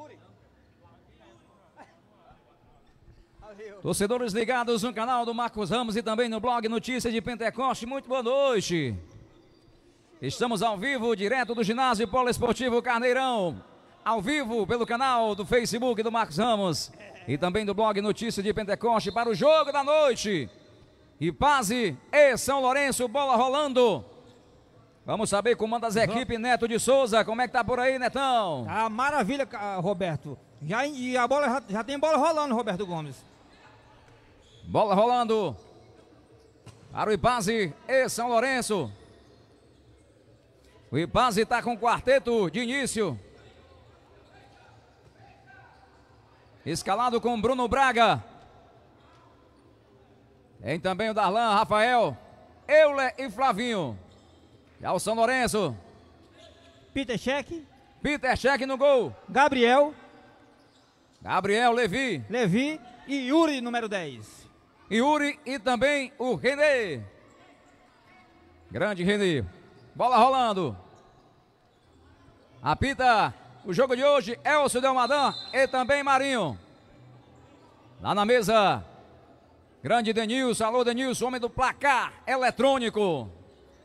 Torcedores ligados no canal do Marcos Ramos e também no blog Notícias de Pentecoste. Muito boa noite. Estamos ao vivo, direto do ginásio Poliesportivo Carneirão. Ao vivo pelo canal do Facebook do Marcos Ramos e também do blog Notícias de Pentecoste para o jogo da noite. E Paz e São Lourenço, bola rolando. Vamos saber como anda as equipes, Neto de Souza. Como é que tá por aí, Netão? Tá maravilha, Roberto. Já, e a bola já, já tem bola rolando, Roberto Gomes. Bola rolando. Para o e São Lourenço. O Ipaze está com quarteto de início. Escalado com Bruno Braga. Tem também o Darlan, Rafael, Euler e Flavinho. É o São Lourenço. Peter Check. Peter Check no gol. Gabriel. Gabriel Levi. Levi e Yuri, número 10. Yuri e também o René. Grande René. Bola rolando. Apita o jogo de hoje. Elcio Delmadan e também Marinho. Lá na mesa. Grande Denilson. Alô, Denilson, homem do placar eletrônico.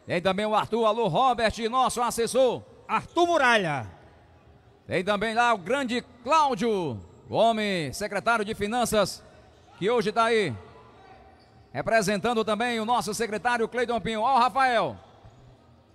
Tem também o Arthur, alô Robert, nosso assessor. Arthur Muralha. Tem também lá o grande Cláudio, o homem secretário de Finanças, que hoje está aí. Representando também o nosso secretário Cleidon Pinho. Ó o Rafael.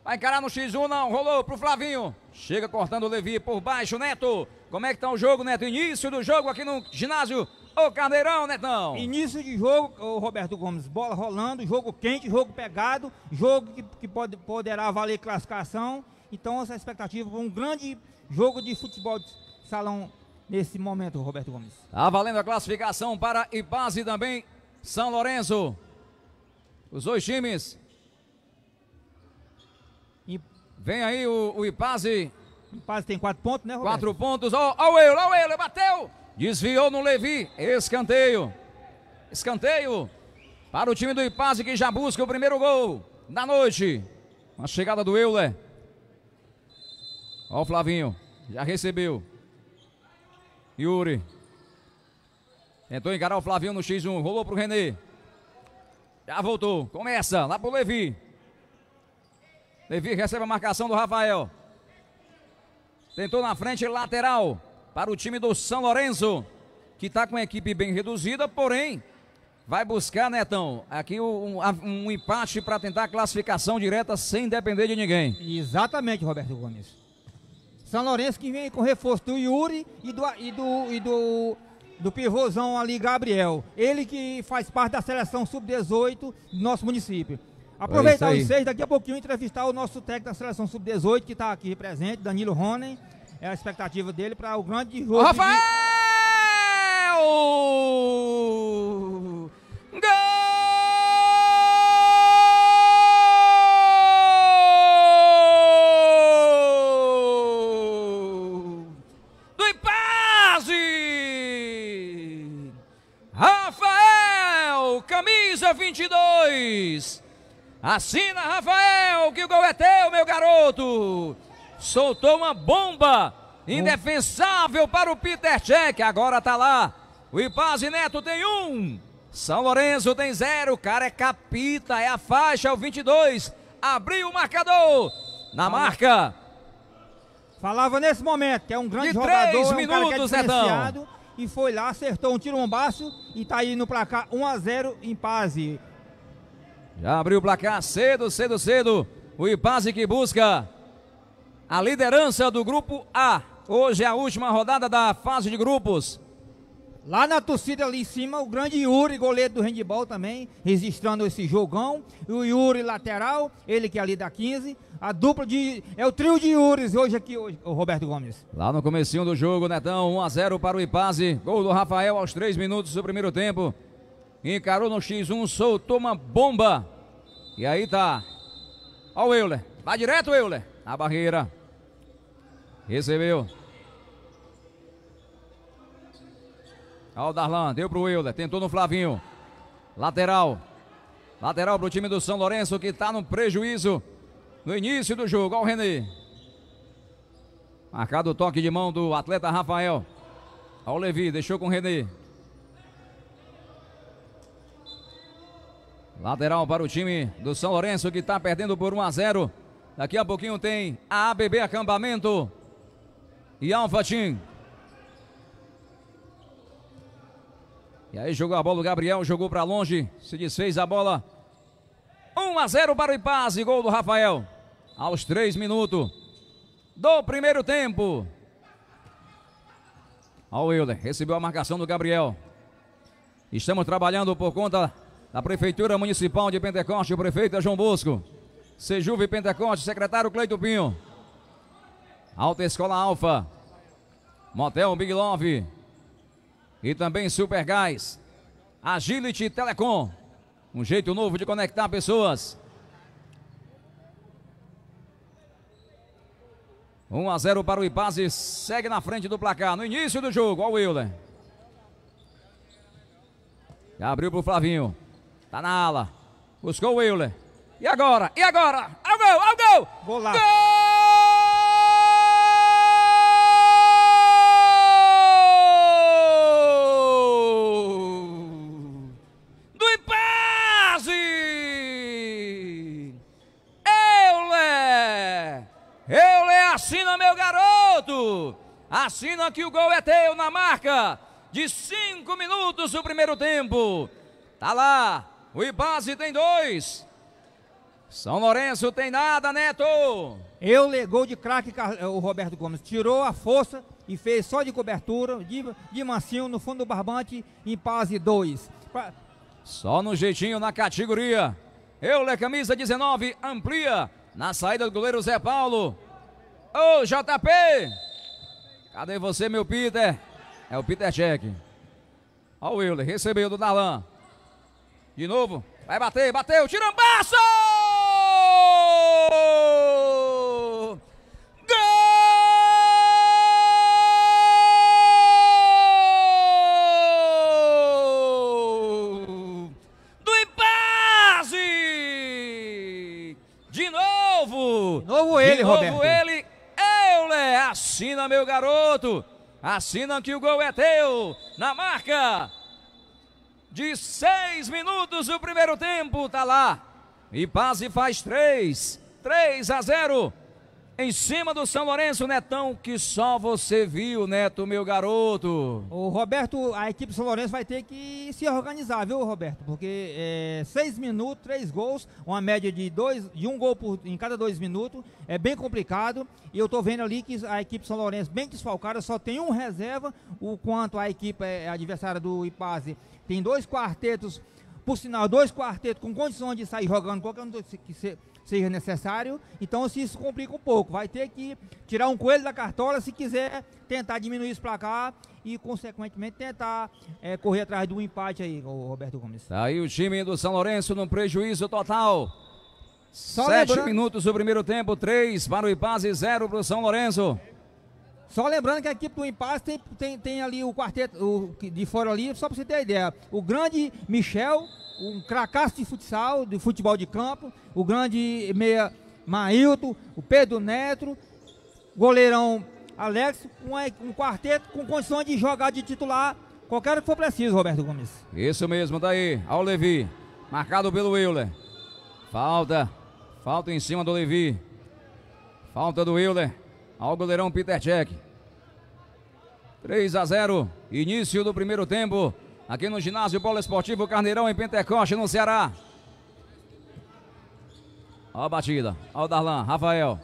Vai encarar no X1, não. Rolou pro Flavinho. Chega cortando o Levi por baixo. Neto. Como é que tá o jogo, Neto? Início do jogo aqui no ginásio Ô Carneirão, Netão! Início de jogo, Roberto Gomes, bola rolando, jogo quente, jogo pegado, jogo que, que pode, poderá valer classificação. Então, essa é expectativa para um grande jogo de futebol de salão nesse momento, Roberto Gomes. Tá valendo a classificação para Ipazi também, São Lourenço. Os dois times. E... Vem aí o, o Ipaze. Ipaze tem quatro pontos, né, Roberto? Quatro pontos. Ó, oh, o oh, Euler, oh, Euler, bateu! Desviou no Levi. Escanteio. Escanteio para o time do Ipase que já busca o primeiro gol da noite. Uma chegada do Euler. Olha o Flavinho. Já recebeu. Yuri. Tentou encarar o Flavinho no X1. Rolou para o René. Já voltou. Começa lá pro Levi. Levi recebe a marcação do Rafael. Tentou na frente, lateral para o time do São Lourenço, que está com a equipe bem reduzida, porém vai buscar, Netão, aqui um, um empate para tentar a classificação direta sem depender de ninguém. Exatamente, Roberto Gomes. São Lourenço que vem com reforço do Yuri e do, e do, e do, do pivôzão ali, Gabriel. Ele que faz parte da seleção sub-18 do nosso município. É Aproveitar é vocês, daqui a pouquinho entrevistar o nosso técnico da seleção sub-18 que está aqui presente, Danilo Ronen. É a expectativa dele para o grande jogo. Rafael! De... Gol! Do Ipazi! Rafael, camisa 22. Assina, Rafael, que o gol é teu, meu garoto soltou uma bomba indefensável para o Peter Check, agora tá lá, o Ipaz Neto tem um, São Lourenço tem zero, O cara é capita, é a faixa, o 22, abriu o marcador, na marca. Falava nesse momento, que é um grande de jogador, três é um é minutos, cara é e foi lá, acertou um tiro lombaço e tá aí no placar 1 a 0 em Paze. Já abriu o placar cedo, cedo, cedo. O Ipaze que busca a liderança do grupo A. Hoje é a última rodada da fase de grupos. Lá na torcida ali em cima, o grande Yuri, goleiro do handball também, registrando esse jogão. o Yuri lateral, ele que é ali da 15. A dupla de. É o trio de Yuris hoje aqui, hoje, o Roberto Gomes. Lá no comecinho do jogo, Netão, 1x0 para o Ipaze. Gol do Rafael aos 3 minutos do primeiro tempo. Encarou no X1, soltou uma bomba. E aí tá. Ó o Euler. Vai direto, Euler. Na barreira. Recebeu. o Darlan, deu pro Wilder, tentou no Flavinho. Lateral. Lateral pro time do São Lourenço que tá no prejuízo no início do jogo. Ao René. Marcado o toque de mão do atleta Rafael. Ao Levi, deixou com o René. Lateral para o time do São Lourenço que está perdendo por 1 a 0. Daqui a pouquinho tem a ABB Acampamento. E Alfatim. E aí jogou a bola o Gabriel, jogou para longe, se desfez a bola. 1 a 0 para o Ipaz, gol do Rafael. Aos 3 minutos do primeiro tempo. o Wilder, recebeu a marcação do Gabriel. Estamos trabalhando por conta da Prefeitura Municipal de Pentecoste, o prefeito é João Bosco. Sejuve Pentecoste, secretário Cleito Pinho. Alta Escola Alfa, Motel Big Love e também Super Gás, Agility Telecom, um jeito novo de conectar pessoas. 1 a 0 para o Ibaze, segue na frente do placar, no início do jogo, ao Willer. Abriu para o Flavinho, tá na ala, buscou o Willer. E agora? E agora? Ao gol, ao gol! Gol! Assina que o gol é teu na marca de cinco minutos do primeiro tempo. Tá lá. O Ibase tem dois. São Lourenço tem nada, Neto. Eu legou de craque eh, o Roberto Gomes. Tirou a força e fez só de cobertura, de, de mansinho, no fundo do barbante, em Pase 2. Pra... Só no jeitinho na categoria. Euler, camisa 19, amplia. Na saída do goleiro Zé Paulo. Ô, JP! Cadê você, meu Peter? É o Peter Check. Olha o Willer, recebeu do Nalan. De novo, vai bater, bateu, tirambaço! garoto. Assina que o gol é teu. Na marca de seis minutos do primeiro tempo. Tá lá. E Paz faz três. 3 a 0 em cima do São Lourenço, Netão, que só você viu, Neto, meu garoto. O Roberto, a equipe do São Lourenço vai ter que se organizar, viu, Roberto? Porque é, seis minutos, três gols, uma média de dois, de um gol por, em cada dois minutos, é bem complicado. E eu tô vendo ali que a equipe São Lourenço, bem desfalcada, só tem um reserva, o quanto a equipe é, adversária do Ipaze tem dois quartetos, por sinal, dois quartetos com condições de sair jogando qualquer um que seja seja necessário. Então, se isso complica um pouco, vai ter que tirar um coelho da cartola se quiser tentar diminuir esse placar e, consequentemente, tentar é, correr atrás do empate aí, o Roberto Gomes. Tá aí o time do São Lourenço no prejuízo total. Só Sete lembrando... minutos do primeiro tempo, três para o Ipaz e zero para o São Lourenço. Só lembrando que a equipe do Impasse tem, tem, tem ali o quarteto o, de fora ali, só para você ter a ideia. O grande Michel, um cracaço de futsal, de futebol de campo. O grande meia Mailton, o Pedro Neto, goleirão Alex. Um, um quarteto com condições de jogar de titular qualquer que for preciso, Roberto Gomes. Isso mesmo, daí, tá ao Levi. Marcado pelo Euler. Falta, falta em cima do Levi. Falta do Euler ao goleirão Peter Cech. 3 a 0, início do primeiro tempo, aqui no ginásio Polo Esportivo Carneirão em Pentecoste, no Ceará. Olha a batida, olha o Darlan, Rafael,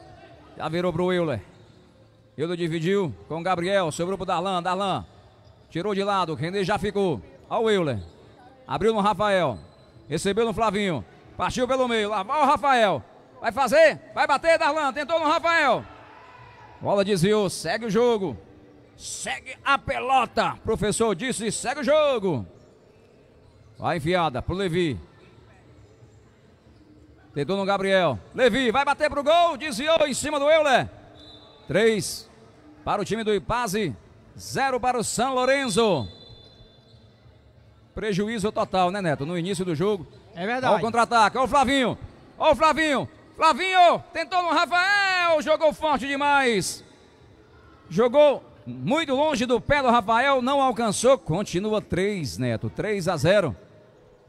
já virou pro Euler. ele dividiu com Gabriel, seu grupo Darlan, Darlan tirou de lado, René já ficou, Olha o Euler, abriu no Rafael, recebeu no Flavinho, partiu pelo meio, lá vai o Rafael, vai fazer, vai bater Darlan, tentou no Rafael. Bola desviou, segue o jogo. Segue a pelota. Professor disse, segue o jogo. Vai enfiada pro Levi. Tentou no Gabriel. Levi vai bater pro gol. Desviou em cima do Euler. Três para o time do Ipazi. Zero para o São Lorenzo. Prejuízo total, né, Neto? No início do jogo. É verdade. Olha o contra-ataque. Olha o Flavinho. Olha o Flavinho. Flavinho tentou no Rafael, jogou forte demais. Jogou muito longe do pé do Rafael, não alcançou. Continua 3, Neto, 3 a 0.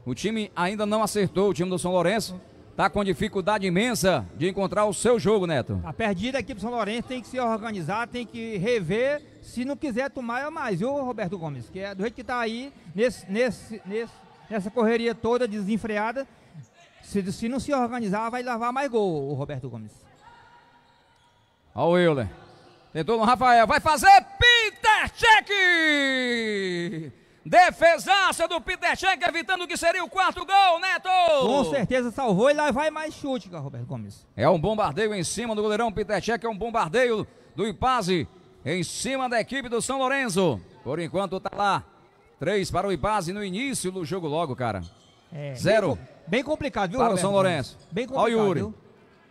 O time ainda não acertou, o time do São Lourenço. Tá com dificuldade imensa de encontrar o seu jogo, Neto. Tá a perdida aqui equipe do São Lourenço, tem que se organizar, tem que rever. Se não quiser tomar é mais, viu, Roberto Gomes? Que é do jeito que tá aí, nesse, nesse, nesse, nessa correria toda desenfreada, se, se não se organizar, vai lavar mais gol, o Roberto Gomes. Olha o Euler. Tentou no Rafael. Vai fazer Peter Check! Defesaça do Peter Check, evitando que seria o quarto gol, Neto! Com certeza salvou e lá vai mais chute, Roberto Gomes. É um bombardeio em cima do goleirão Peter Check, é um bombardeio do Ipaze em cima da equipe do São Lourenço. Por enquanto tá lá. Três para o Ipaze no início do jogo logo, cara. É, Zero. Mesmo Bem complicado, viu, Para Roberto? São Lourenço. Bem complicado, Olha o Yuri. Viu?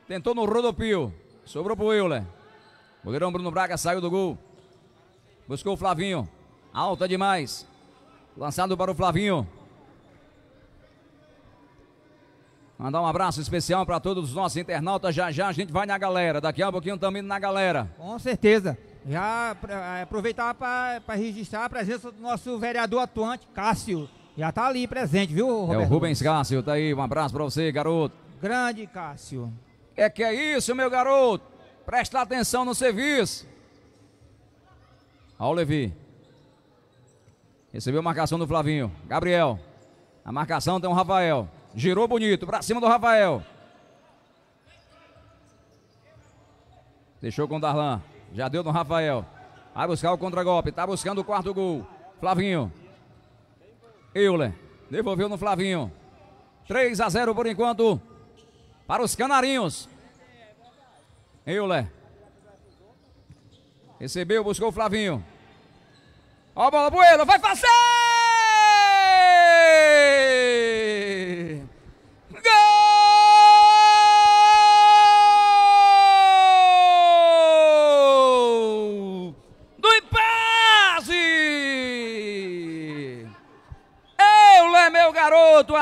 Tentou no rodopio. Sobrou pro Euler. Goleirão Bruno Braga saiu do gol. Buscou o Flavinho. Alta demais. Lançado para o Flavinho. Mandar um abraço especial para todos os nossos internautas. Já já a gente vai na galera. Daqui a pouquinho também na galera. Com certeza. Já é, aproveitar para registrar a presença do nosso vereador atuante, Cássio. Já tá ali presente, viu, Roberto? É o Rubens Cássio, tá aí. Um abraço pra você, garoto. Grande, Cássio. É que é isso, meu garoto. Presta atenção no serviço. o Levi. Recebeu a marcação do Flavinho. Gabriel. A marcação tem o Rafael. Girou bonito, pra cima do Rafael. Deixou com o Darlan. Já deu no Rafael. Vai buscar o contragolpe. Tá buscando o quarto gol. Flavinho. Euler. Devolveu no Flavinho. 3 a 0 por enquanto. Para os canarinhos. Euler. Recebeu, buscou o Flavinho. Ó a bola, Bueno, vai passar!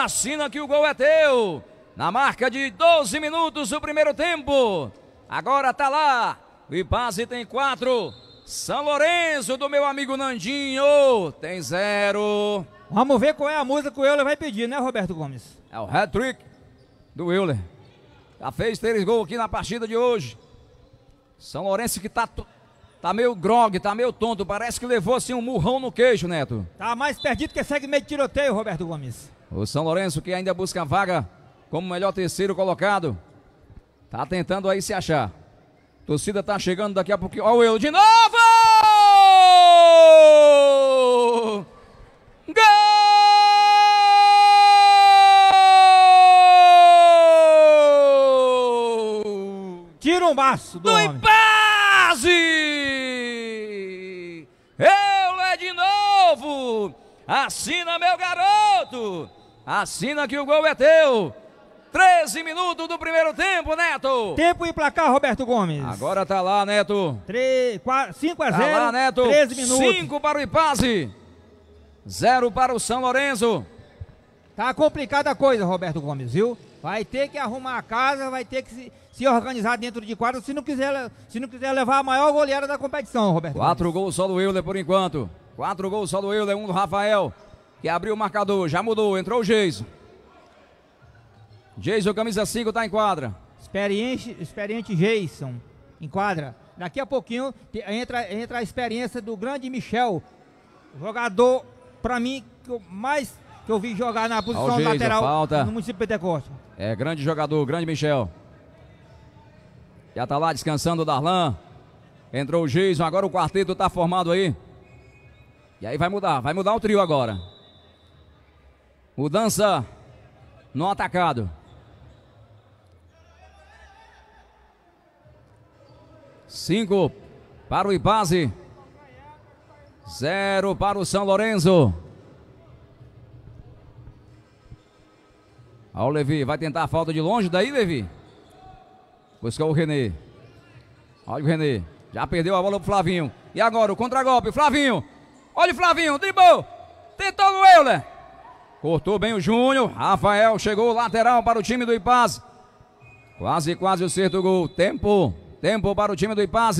assina que o gol é teu. Na marca de 12 minutos o primeiro tempo. Agora tá lá. O base tem quatro. São Lourenço do meu amigo Nandinho tem zero. Vamos ver qual é a música que o Euler vai pedir, né, Roberto Gomes? É o hat-trick do Euler. Já fez três gols aqui na partida de hoje. São Lourenço que tá, tá meio grog, tá meio tonto. Parece que levou assim um murrão no queijo, Neto. Tá mais perdido que segue meio de tiroteio, Roberto Gomes. O São Lourenço que ainda busca a vaga como melhor terceiro colocado. Tá tentando aí se achar. Torcida tá chegando daqui a pouquinho. Olha o Will de novo! Gol! Tira um maço do, do homem. Assina, meu garoto! Assina que o gol é teu! 13 minutos do primeiro tempo, Neto. Tempo e placar, Roberto Gomes. Agora tá lá, Neto. 5 a 0. Tá lá, Neto. 13 minutos. 5 para o Ipaze. 0 para o São Lourenço. Tá complicada a coisa, Roberto Gomes, viu? Vai ter que arrumar a casa, vai ter que se, se organizar dentro de quadro se não quiser, se não quiser levar a maior goleada da competição, Roberto. Quatro gols só do Euler por enquanto. Quatro gols só do é um do Rafael, que abriu o marcador, já mudou, entrou o Geiso. Jason, camisa 5, tá em quadra. Experiente, experiente Jason, em quadra. Daqui a pouquinho entra, entra a experiência do grande Michel, jogador, para mim, que eu mais que eu vi jogar na posição lateral falta. no município de Pentecoste. É, grande jogador, grande Michel. Já tá lá descansando o Darlan. Entrou o Gison, agora o quarteto tá formado aí. E aí vai mudar, vai mudar o trio agora. Mudança no atacado. Cinco para o Ipaze. Zero para o São Lourenço. Olha o Levi, vai tentar a falta de longe daí, Levi. Buscou o Renê. Olha o Renê. Já perdeu a bola pro Flavinho. E agora o contragolpe. Flavinho Olha o Flavinho, driblou. Tentou no Euler. Cortou bem o Júnior. Rafael chegou lateral para o time do Ipaz. Quase, quase o certo gol. Tempo, tempo para o time do Ipaz.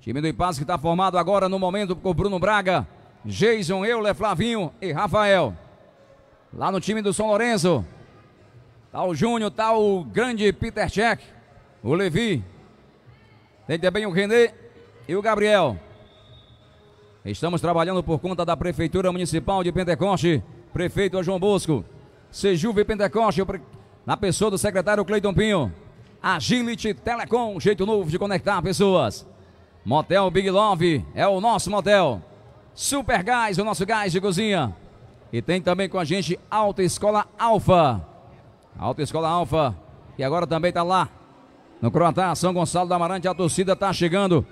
Time do Ipaz que está formado agora no momento o Bruno Braga, Jason Euler, Flavinho e Rafael. Lá no time do São Lourenço. Tá o Júnior, tá o grande Peter Check, o Levi. Tem também o René e o Gabriel. Estamos trabalhando por conta da Prefeitura Municipal de Pentecoste, prefeito João Bosco, Sejuve Pentecoste, na pessoa do secretário Cleiton Pinho, Agility Telecom, jeito novo de conectar pessoas. Motel Big Love é o nosso motel. Super Gás, o nosso gás de cozinha. E tem também com a gente Alta Escola Alfa. Alta Escola Alfa. E agora também está lá no Croatá, São Gonçalo da Amarante. A torcida está chegando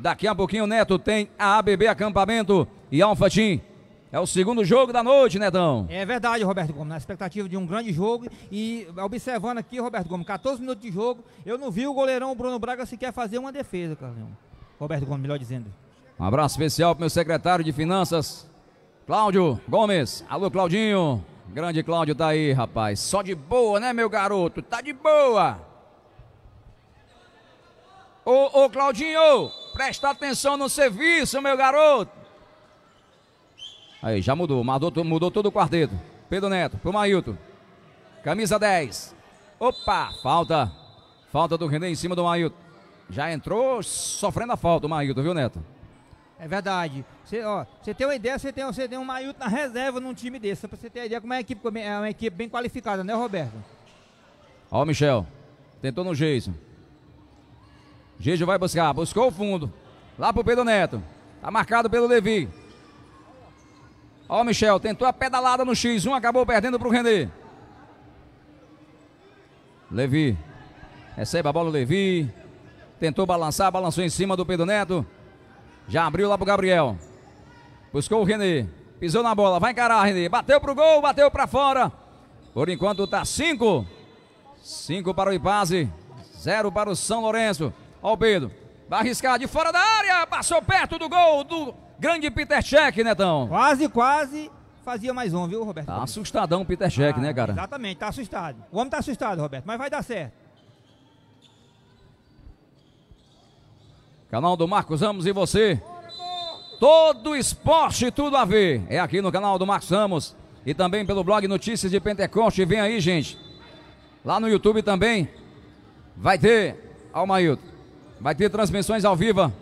Daqui a pouquinho o Neto tem a ABB Acampamento e Alfa Team. É o segundo jogo da noite, Netão. É verdade, Roberto Gomes. Na expectativa de um grande jogo. E observando aqui, Roberto Gomes, 14 minutos de jogo. Eu não vi o goleirão Bruno Braga sequer fazer uma defesa, Carlinhos. Roberto Gomes, melhor dizendo. Um abraço especial para meu secretário de finanças, Cláudio Gomes. Alô, Claudinho. Grande Cláudio tá aí, rapaz. Só de boa, né, meu garoto? Tá de boa. Ô, ô, Claudinho! Presta atenção no serviço, meu garoto. Aí, já mudou. Mudou, mudou todo o quarteto. Pedro Neto, pro Mailton. Camisa 10. Opa, falta. Falta do René em cima do Mailton. Já entrou sofrendo a falta o Mailton, viu, Neto? É verdade. Você, ó, você tem uma ideia, você tem, você tem um Mailton na reserva num time desse. pra você ter ideia como é uma equipe, é uma equipe bem qualificada, né, Roberto? Ó, o Michel. Tentou no Jason. Gijo vai buscar, buscou o fundo. Lá pro Pedro Neto. Tá marcado pelo Levi. Ó, o Michel, tentou a pedalada no X1, acabou perdendo pro René. Levi. Recebe a bola o Levi. Tentou balançar, balançou em cima do Pedro Neto. Já abriu lá pro Gabriel. Buscou o René. Pisou na bola, vai encarar, René. Bateu pro gol, bateu para fora. Por enquanto tá 5. 5 para o Ipaze, 0 para o São Lourenço. Albedo. Vai arriscar de fora da área. Passou perto do gol do grande Peter Check, Netão. Né, quase, quase. Fazia mais um, viu, Roberto? Tá assustadão o Peter Check, né, ah, né, cara? Exatamente, tá assustado. O homem tá assustado, Roberto, mas vai dar certo. Canal do Marcos Ramos e você. Todo esporte, tudo a ver. É aqui no canal do Marcos Ramos e também pelo blog Notícias de Pentecoste. Vem aí, gente. Lá no YouTube também vai ter, Almailton. Vai ter transmissões ao vivo.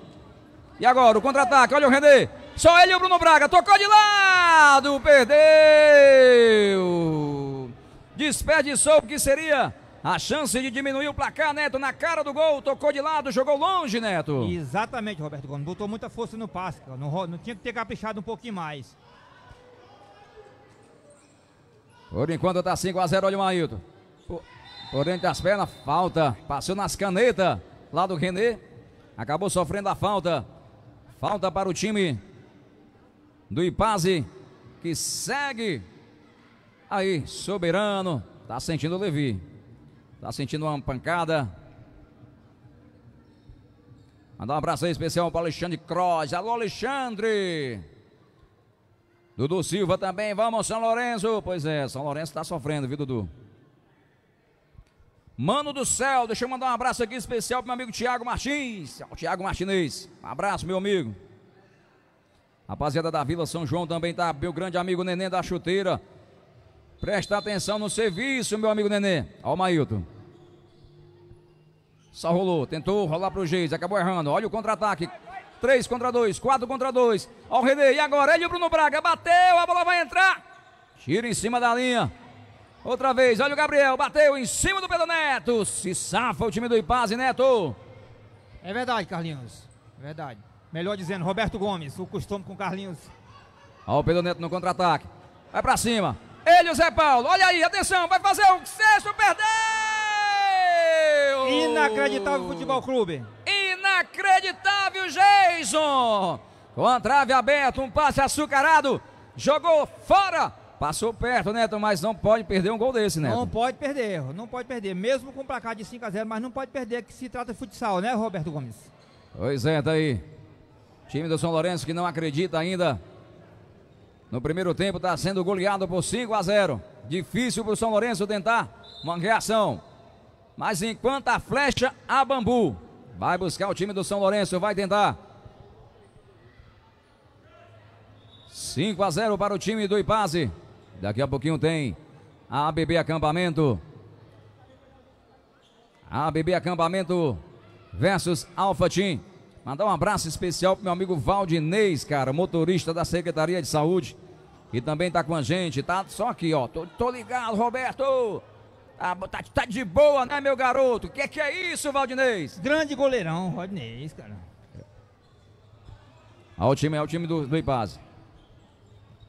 E agora o contra-ataque, olha o René. Só ele e o Bruno Braga. Tocou de lado, perdeu. Desperdiçou o que seria a chance de diminuir o placar, Neto, na cara do gol. Tocou de lado, jogou longe, Neto. Exatamente, Roberto Gomes. Botou muita força no passe. Não, não tinha que ter caprichado um pouquinho mais. Por enquanto está 5 a 0 olha o Mailton. Por, por dentro das pernas, falta. Passou nas canetas lá do Renê Acabou sofrendo a falta. Falta para o time do Ipaze, que segue aí, soberano. Tá sentindo o Levi. Tá sentindo uma pancada. Mandar um abraço aí especial para o Alexandre Cross. Alô, Alexandre! Dudu Silva também, vamos, São Lourenço! Pois é, São Lourenço está sofrendo, viu, Dudu? Mano do céu, deixa eu mandar um abraço aqui especial pro meu amigo Tiago Martins. O Tiago Martinez. Um abraço, meu amigo. Rapaziada da Vila São João também tá, meu grande amigo Nenê da Chuteira. Presta atenção no serviço, meu amigo Nenê. Ó o Mailton. Só rolou, tentou rolar pro Geis, acabou errando. Olha o contra-ataque. 3 contra 2, 4 contra 2. Ó o René, e agora? Ele e o Bruno Braga. Bateu, a bola vai entrar. Tira em cima da linha. Outra vez, olha o Gabriel, bateu em cima do Pedro Neto. Se safa o time do Ipaz, Neto. É verdade, Carlinhos. É verdade. Melhor dizendo, Roberto Gomes, o costume com Carlinhos. Olha o Pedro Neto no contra-ataque. Vai pra cima. Ele, o Zé Paulo. Olha aí, atenção, vai fazer um sexto, perdeu! Inacreditável Futebol Clube. Inacreditável, Jason. Com a trave aberta, um passe açucarado. Jogou fora. Passou perto, Neto, mas não pode perder um gol desse, né? Não pode perder, não pode perder. Mesmo com placar de 5 a 0 mas não pode perder, que se trata de futsal, né, Roberto Gomes? Pois é, tá aí. Time do São Lourenço que não acredita ainda. No primeiro tempo está sendo goleado por 5 a 0. Difícil para o São Lourenço tentar uma reação. Mas enquanto a flecha a bambu. Vai buscar o time do São Lourenço, vai tentar. 5 a 0 para o time do Ipazi. Daqui a pouquinho tem a ABB Acampamento. A ABB Acampamento versus Alpha Team. Mandar um abraço especial pro meu amigo Valdinês, cara, motorista da Secretaria de Saúde. E também tá com a gente, tá? Só aqui, ó. Tô, tô ligado, Roberto! Tá, tá, tá, de boa, né, meu garoto? O que, que é isso, Valdinês? Grande goleirão, Valdinês, cara. Olha o time é o time do, do Ipaz.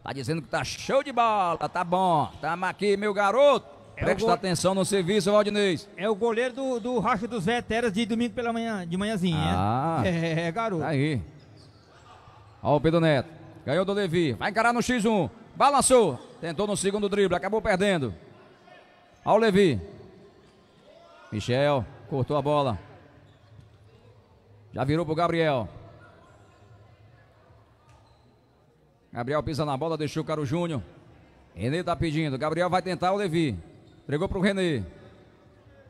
Tá dizendo que tá show de bola. Tá bom. Tamo aqui, meu garoto. É Presta go... atenção no serviço, Valdinês. É o goleiro do, do Racha dos Veteranos de domingo pela manhã, de manhãzinha. Ah, é, é, é, garoto. Tá aí. Ó o Pedro Neto. Ganhou do Levi. Vai encarar no X1. Balançou. Tentou no segundo drible. Acabou perdendo. Ó o Levi. Michel. Cortou a bola. Já virou pro Gabriel. Gabriel pisa na bola, deixou o Caro Júnior. Renê tá pedindo. Gabriel vai tentar o Levi. Entregou pro Renê.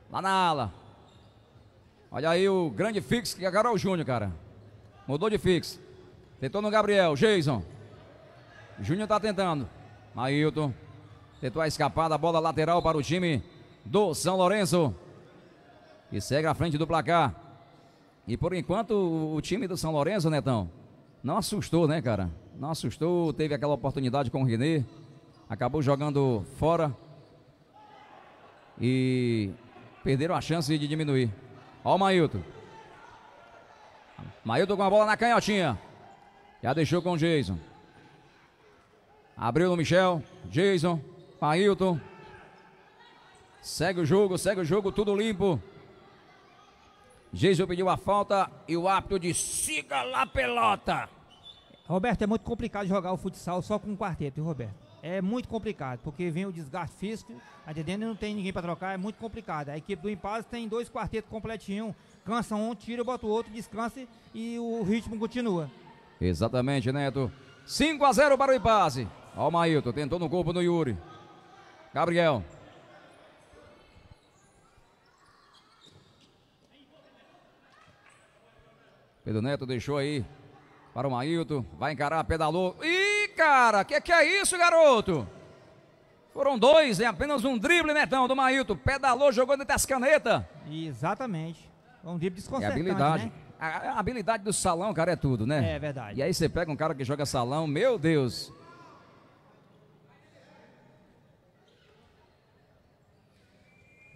Lá na ala. Olha aí o grande fix que agora é o Júnior, cara. Mudou de fix. Tentou no Gabriel. Jason. Júnior tá tentando. Mailton. Tentou a escapada. Bola lateral para o time do São Lourenço. E segue à frente do placar. E por enquanto o time do São Lourenço, Netão, não assustou, né, cara? Não assustou, teve aquela oportunidade com o René, acabou jogando fora e perderam a chance de diminuir. Olha o Mailton. Mailton com a bola na canhotinha. Já deixou com o Jason. Abriu no Michel. Jason. Mailton. Segue o jogo, segue o jogo, tudo limpo. Jason pediu a falta e o árbitro de siga lá pelota. Roberto, é muito complicado jogar o futsal só com um quarteto, Roberto? É muito complicado, porque vem o desgaste físico, a tá entendendo? Não tem ninguém para trocar, é muito complicado. A equipe do Impasse tem dois quartetos completinhos, cansa um, tira, bota o outro, descansa e o ritmo continua. Exatamente, Neto. 5 a 0 para o Impasse. Olha o Mailton, tentou no gol no Yuri. Gabriel. Pedro Neto deixou aí para o Mailton. Vai encarar, pedalou. Ih, cara, que que é isso, garoto? Foram dois, é apenas um drible, Netão, né, do Mailton. Pedalou, jogou dentro das canetas. Exatamente. É um drible desconcertante, habilidade. Né? A, habilidade do salão, cara, é tudo, né? É verdade. E aí você pega um cara que joga salão, meu Deus.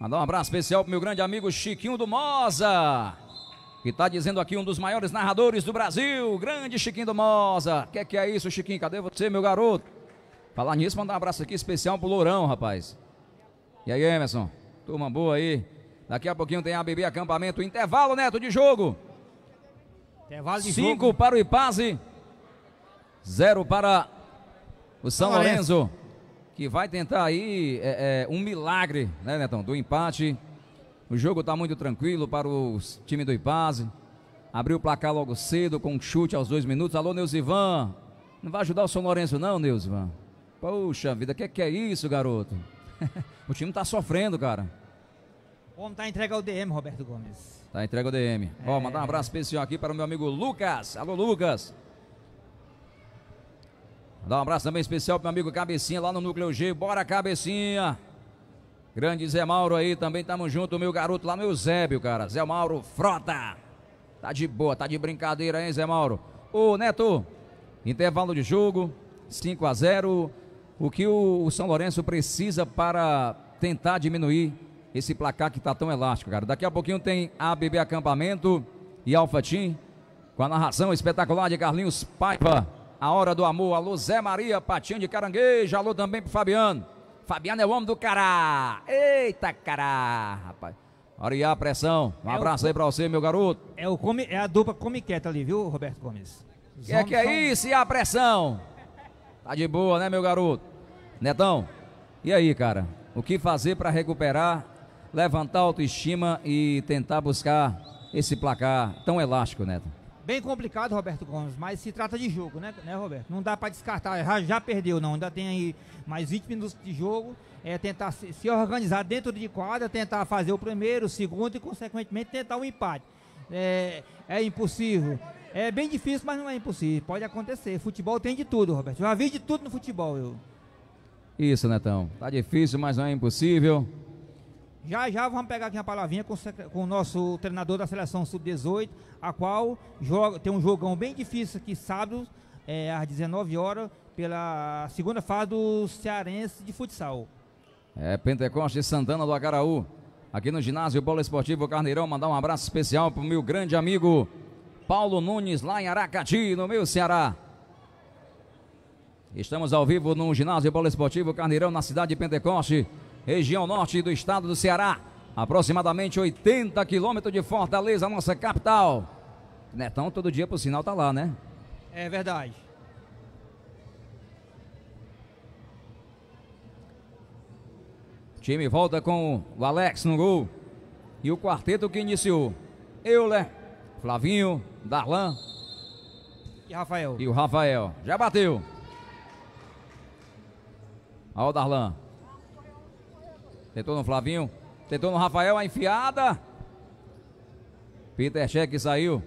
Mandar um abraço especial pro meu grande amigo Chiquinho do Moza que está dizendo aqui um dos maiores narradores do Brasil, grande Chiquinho do Mosa. Que que é isso, Chiquinho? Cadê você, meu garoto? Falar nisso, mandar um abraço aqui especial pro Lourão, rapaz. E aí, Emerson? Turma boa aí. Daqui a pouquinho tem a ABB Acampamento. Intervalo, Neto, de jogo. Intervalo de Cinco jogo. Cinco para o Ipaze. Zero para o São Lorenzo, Lourenço. Que vai tentar aí é, é, um milagre, né, Netão? Do empate o jogo está muito tranquilo para o time do Ipase. Abriu o placar logo cedo com um chute aos dois minutos. Alô, Neusivan, Não vai ajudar o São Lourenço, não, Neusivan. Poxa vida, o que, que é isso, garoto? o time está sofrendo, cara. Como tá entrega ao DM, Roberto Gomes. Tá entrega ao DM. Ó, é... mandar um abraço especial aqui para o meu amigo Lucas. Alô, Lucas. Mandar um abraço também especial para o meu amigo Cabecinha lá no Núcleo G. Bora, Cabecinha! Grande Zé Mauro aí, também tamo junto, meu garoto lá, meu Zébio, cara. Zé Mauro Frota. Tá de boa, tá de brincadeira, hein, Zé Mauro? Ô, Neto, intervalo de jogo, 5 a 0 O que o, São Lourenço precisa para tentar diminuir esse placar que tá tão elástico, cara? Daqui a pouquinho tem ABB Acampamento e Alfa Team, com a narração espetacular de Carlinhos Paiva. A hora do amor. Alô, Zé Maria, Patinho de Caranguejo. Alô também pro Fabiano. Fabiano é o homem do cará. Eita, cará, rapaz. Olha a pressão. Um é abraço o... aí pra você, meu garoto. É, o come... é a dupla comiqueta ali, viu, Roberto Gomes? que é que é isso? E a pressão? Tá de boa, né, meu garoto? Netão, e aí, cara? O que fazer para recuperar, levantar a autoestima e tentar buscar esse placar tão elástico, Neto? Bem complicado, Roberto Gomes, mas se trata de jogo, né, né Roberto? Não dá para descartar, já, já, perdeu não, ainda tem aí mais 20 minutos de jogo, é tentar se, se, organizar dentro de quadra, tentar fazer o primeiro, o segundo e consequentemente tentar o um empate. É, é impossível. É bem difícil, mas não é impossível. Pode acontecer. Futebol tem de tudo, Roberto. Já vi de tudo no futebol, eu. Isso, Netão. Tá difícil, mas não é impossível. Já já vamos pegar aqui uma palavrinha com, com o nosso treinador da seleção sub-18, a qual joga, tem um jogão bem difícil aqui sábado, é, às 19 horas, pela segunda fase do Cearense de futsal. É Pentecoste Santana do Acaraú. Aqui no ginásio Bola Esportivo Carneirão, mandar um abraço especial para o meu grande amigo Paulo Nunes, lá em Aracati, no meu Ceará. Estamos ao vivo no ginásio Bola Esportivo Carneirão, na cidade de Pentecoste região norte do estado do Ceará, aproximadamente 80 quilômetros de Fortaleza, nossa capital. Netão todo dia, por sinal, tá lá, né? É verdade. O time volta com o Alex no gol. E o quarteto que iniciou. Euler, Flavinho, Darlan. E Rafael. E o Rafael. Já bateu. Olha o Darlan. Tentou no Flavinho. Tentou no Rafael, a enfiada. Peter Cheque saiu.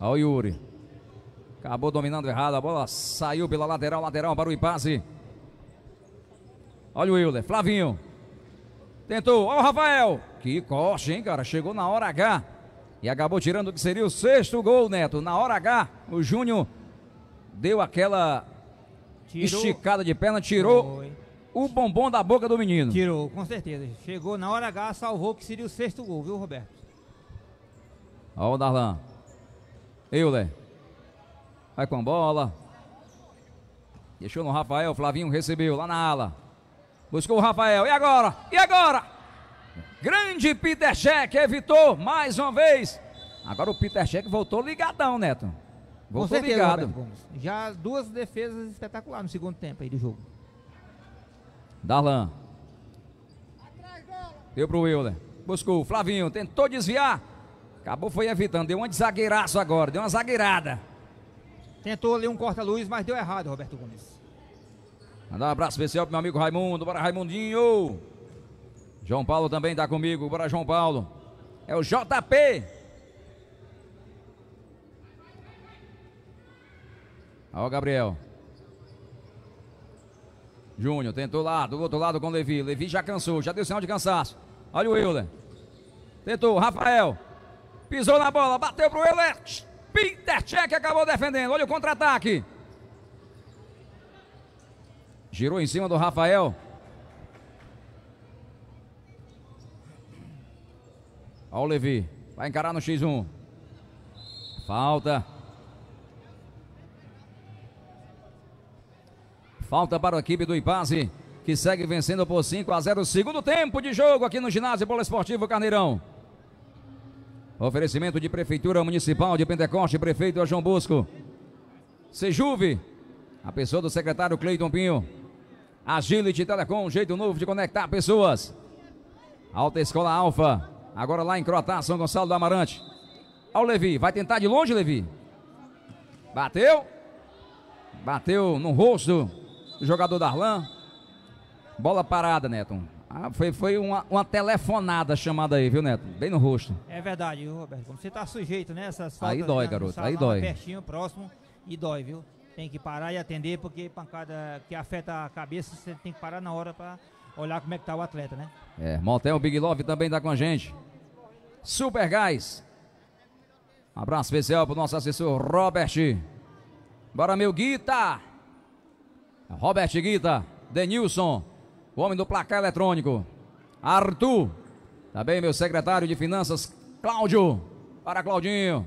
Olha o Yuri. Acabou dominando errado. A bola saiu pela lateral, lateral para o impasse. Olha o Willer. Flavinho. Tentou. Olha o Rafael. Que corte, hein, cara? Chegou na hora H. E acabou tirando o que seria o sexto gol, Neto. Na hora H, o Júnior deu aquela Tirou. esticada de perna, tirou Foi. o bombom da boca do menino. Tirou, com certeza. Chegou na hora H, salvou que seria o sexto gol, viu, Roberto? Olha o Darlan. Euler. Vai com a bola. Deixou no Rafael, Flavinho recebeu lá na ala. Buscou o Rafael. E agora? E agora? Grande Peter Cheque evitou mais uma vez. Agora o Peter Cheque voltou ligadão, Neto. Voltou ser obrigado. Já duas defesas espetaculares no segundo tempo aí do jogo. Darlan. Deu pro Willer. Buscou. Flavinho tentou desviar. Acabou foi evitando. Deu uma de zagueiraço agora. Deu uma zagueirada. Tentou ali um corta-luz, mas deu errado, Roberto Gomes. Mandar um abraço especial pro meu amigo Raimundo. Bora, Raimundinho. João Paulo também tá comigo. Bora, João Paulo. É o JP. o Gabriel. Júnior tentou lá, do outro lado com Levi. Levi já cansou, já deu sinal de cansaço. Olha o Euler. Tentou, Rafael. Pisou na bola, bateu pro Euler. Peter Check acabou defendendo. Olha o contra-ataque. Girou em cima do Rafael. Olha o Levi. Vai encarar no X1. Falta. Falta para a equipe do Ipase, que segue vencendo por 5 a 0. Segundo tempo de jogo aqui no ginásio Polo Esportivo Carneirão. Oferecimento de Prefeitura Municipal de Pentecoste, prefeito João Bosco. Sejuve, a pessoa do secretário Cleiton Pinho. Agility Telecom, um jeito novo de conectar pessoas. Alta Escola Alfa, agora lá em Croatá, São Gonçalo do Amarante. Olha o Levi, vai tentar de longe, Levi. Bateu. Bateu no rosto jogador Darlan. Bola parada, Neto. Ah, foi foi uma, uma, telefonada chamada aí, viu, Neto? Bem no rosto. É verdade, Roberto. Como você tá sujeito, né? Essas faltas, aí dói, né, garoto. Salão, aí dói. Pertinho, próximo e dói, viu? Tem que parar e atender, porque pancada que afeta a cabeça, você tem que parar na hora para olhar como é que tá o atleta, né? É, Montel Big Love também tá com a gente. Super Gás. Um abraço especial pro nosso assessor Robert. Bora, meu Guita! Robert Guita, Denilson, o homem do placar eletrônico, Arthur, também meu secretário de finanças, Cláudio, para Claudinho,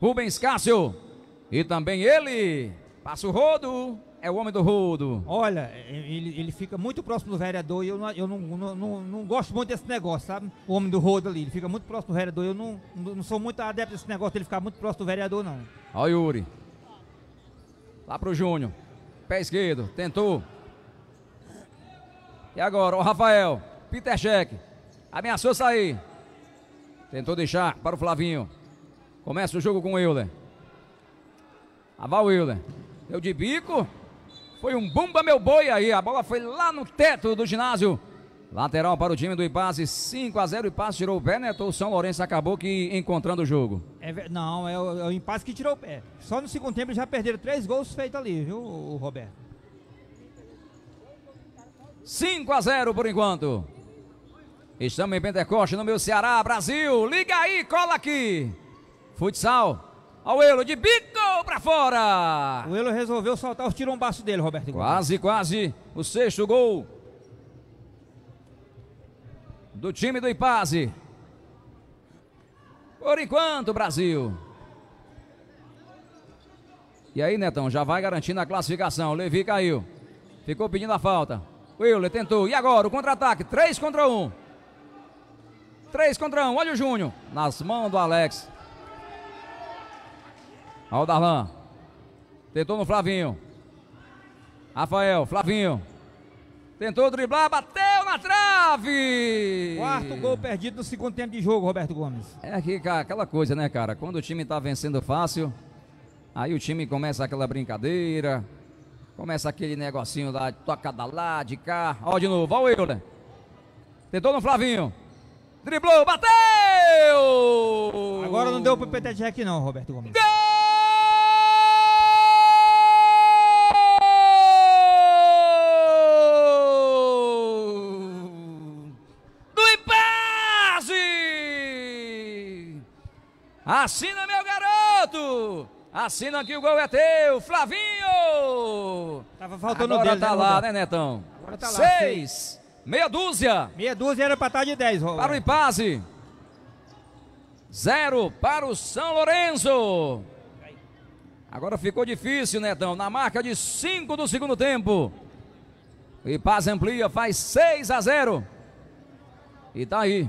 Rubens Cássio e também ele, passa o rodo, é o homem do rodo. Olha, ele, ele fica muito próximo do vereador e eu, não, eu não, não, não, não gosto muito desse negócio, sabe? O homem do rodo ali, ele fica muito próximo do vereador, eu não, não sou muito adepto desse negócio ele ficar muito próximo do vereador, não. Olha o Yuri, lá pro Júnior. Pé esquerdo, tentou. E agora, o Rafael. Peter Scheck. Ameaçou sair. Tentou deixar para o Flavinho. Começa o jogo com o Euler. Aval ah, Euler. Deu de bico. Foi um bumba meu boi aí. A bola foi lá no teto do ginásio Lateral para o time do Ipasse, 5 a 0 Ipasse tirou o pé, né? O São Lourenço acabou que encontrando o jogo. É, não, é o, é o que tirou o pé. Só no segundo tempo já perderam três gols feitos ali, viu, Roberto? 5 a 0 por enquanto. Estamos em Pentecoste, no meu Ceará, Brasil. Liga aí, cola aqui. Futsal. o Elo de bico para fora. O Elo resolveu soltar os tirombaços dele, Roberto. Quase, quase. O sexto gol do time do Ipaze. Por enquanto, Brasil. E aí, Netão, já vai garantindo a classificação. Levi caiu. Ficou pedindo a falta. Willer tentou. E agora, o contra-ataque. 3 contra 1. Um. 3 contra 1. Um. Olha o Júnior. Nas mãos do Alex. Olha o Darlan. Tentou no Flavinho. Rafael, Flavinho. Tentou driblar, bateu na trave! Quarto gol perdido no segundo tempo de jogo, Roberto Gomes. É aqui, aquela coisa, né, cara? Quando o time tá vencendo fácil, aí o time começa aquela brincadeira, começa aquele negocinho lá, toca da lá, de cá. Ó, de novo, ó o Euler. Né? Tentou no Flavinho. Driblou, bateu! Agora não deu pro PTG aqui não, Roberto Gomes. Gol! Assina, meu garoto! Assina aqui, o gol é teu, Flavinho! Tava faltando Agora dele, tá né, lá, né, Netão? Agora tá lá. Seis, meia dúzia. Meia dúzia era pra estar tá de dez, Roberto. Para o Ipaze. Zero para o São Lourenço. Agora ficou difícil, Netão. Na marca de cinco do segundo tempo. O Ipaze amplia, faz seis a zero. E tá aí.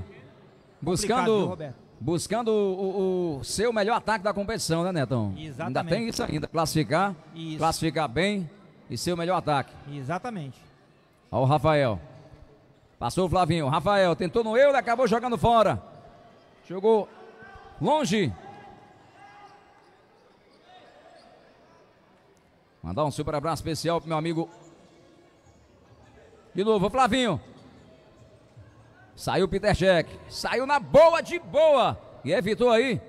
Buscando buscando o, o, seu melhor ataque da competição, né, Netão? Exatamente. Ainda tem isso ainda, classificar, isso. classificar bem e ser o melhor ataque. Exatamente. Olha o Rafael. Passou o Flavinho. Rafael tentou no eu, acabou jogando fora. Jogou longe. Mandar um super abraço especial pro meu amigo. De novo, Flavinho. Saiu Peter Jack. saiu na boa de boa e evitou é aí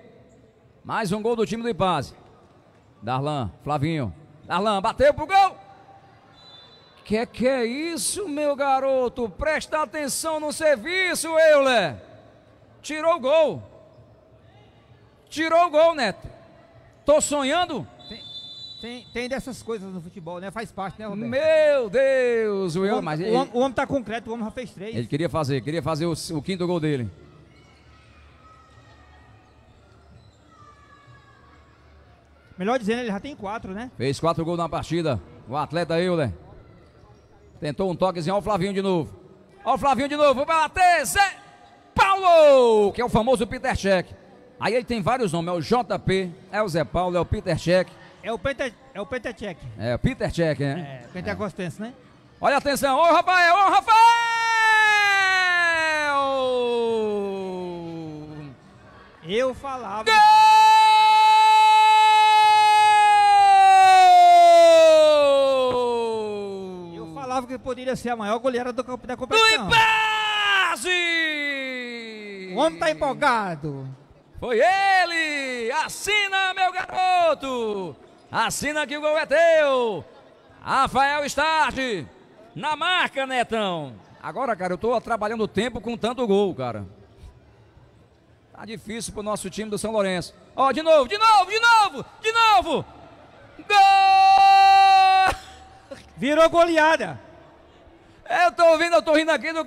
mais um gol do time do Ipase. Darlan, Flavinho. Darlan bateu pro gol. Que que é isso, meu garoto? Presta atenção no serviço, Euler. Tirou o gol. Tirou o gol, Neto. Tô sonhando? Tem, tem dessas coisas no futebol, né? Faz parte, né, Roberto? Meu Deus! O, homem, mas ele, o, homem, tá concreto, o homem já fez três. Ele queria fazer, queria fazer o, o quinto gol dele. Melhor dizendo, ele já tem quatro, né? Fez quatro gols na partida. O atleta Euler. Tentou um toquezinho. Ó o Flavinho de novo. Ó o Flavinho de novo. Vai bater. Zé Paulo, que é o famoso Peter Check. Aí ele tem vários nomes. É o JP, é o Zé Paulo, é o Peter Check. É o Peter, é o Peter Check. É, o Peter Check, né? É, Pentecostense, é. né? Olha a atenção, ô Rafael, ô Rafael! Eu falava. Gol! Eu falava que poderia ser a maior goleada do campo da competição. Luiz O homem tá empolgado. Foi ele! Assina, meu garoto! Assina que o gol é teu. Rafael Start. Na marca, Netão. Agora, cara, eu tô trabalhando o tempo com tanto gol, cara. Tá difícil pro nosso time do São Lourenço. Ó, oh, de novo, de novo, de novo, de novo. Gol! Virou goleada. Eu tô ouvindo, eu tô rindo aqui do,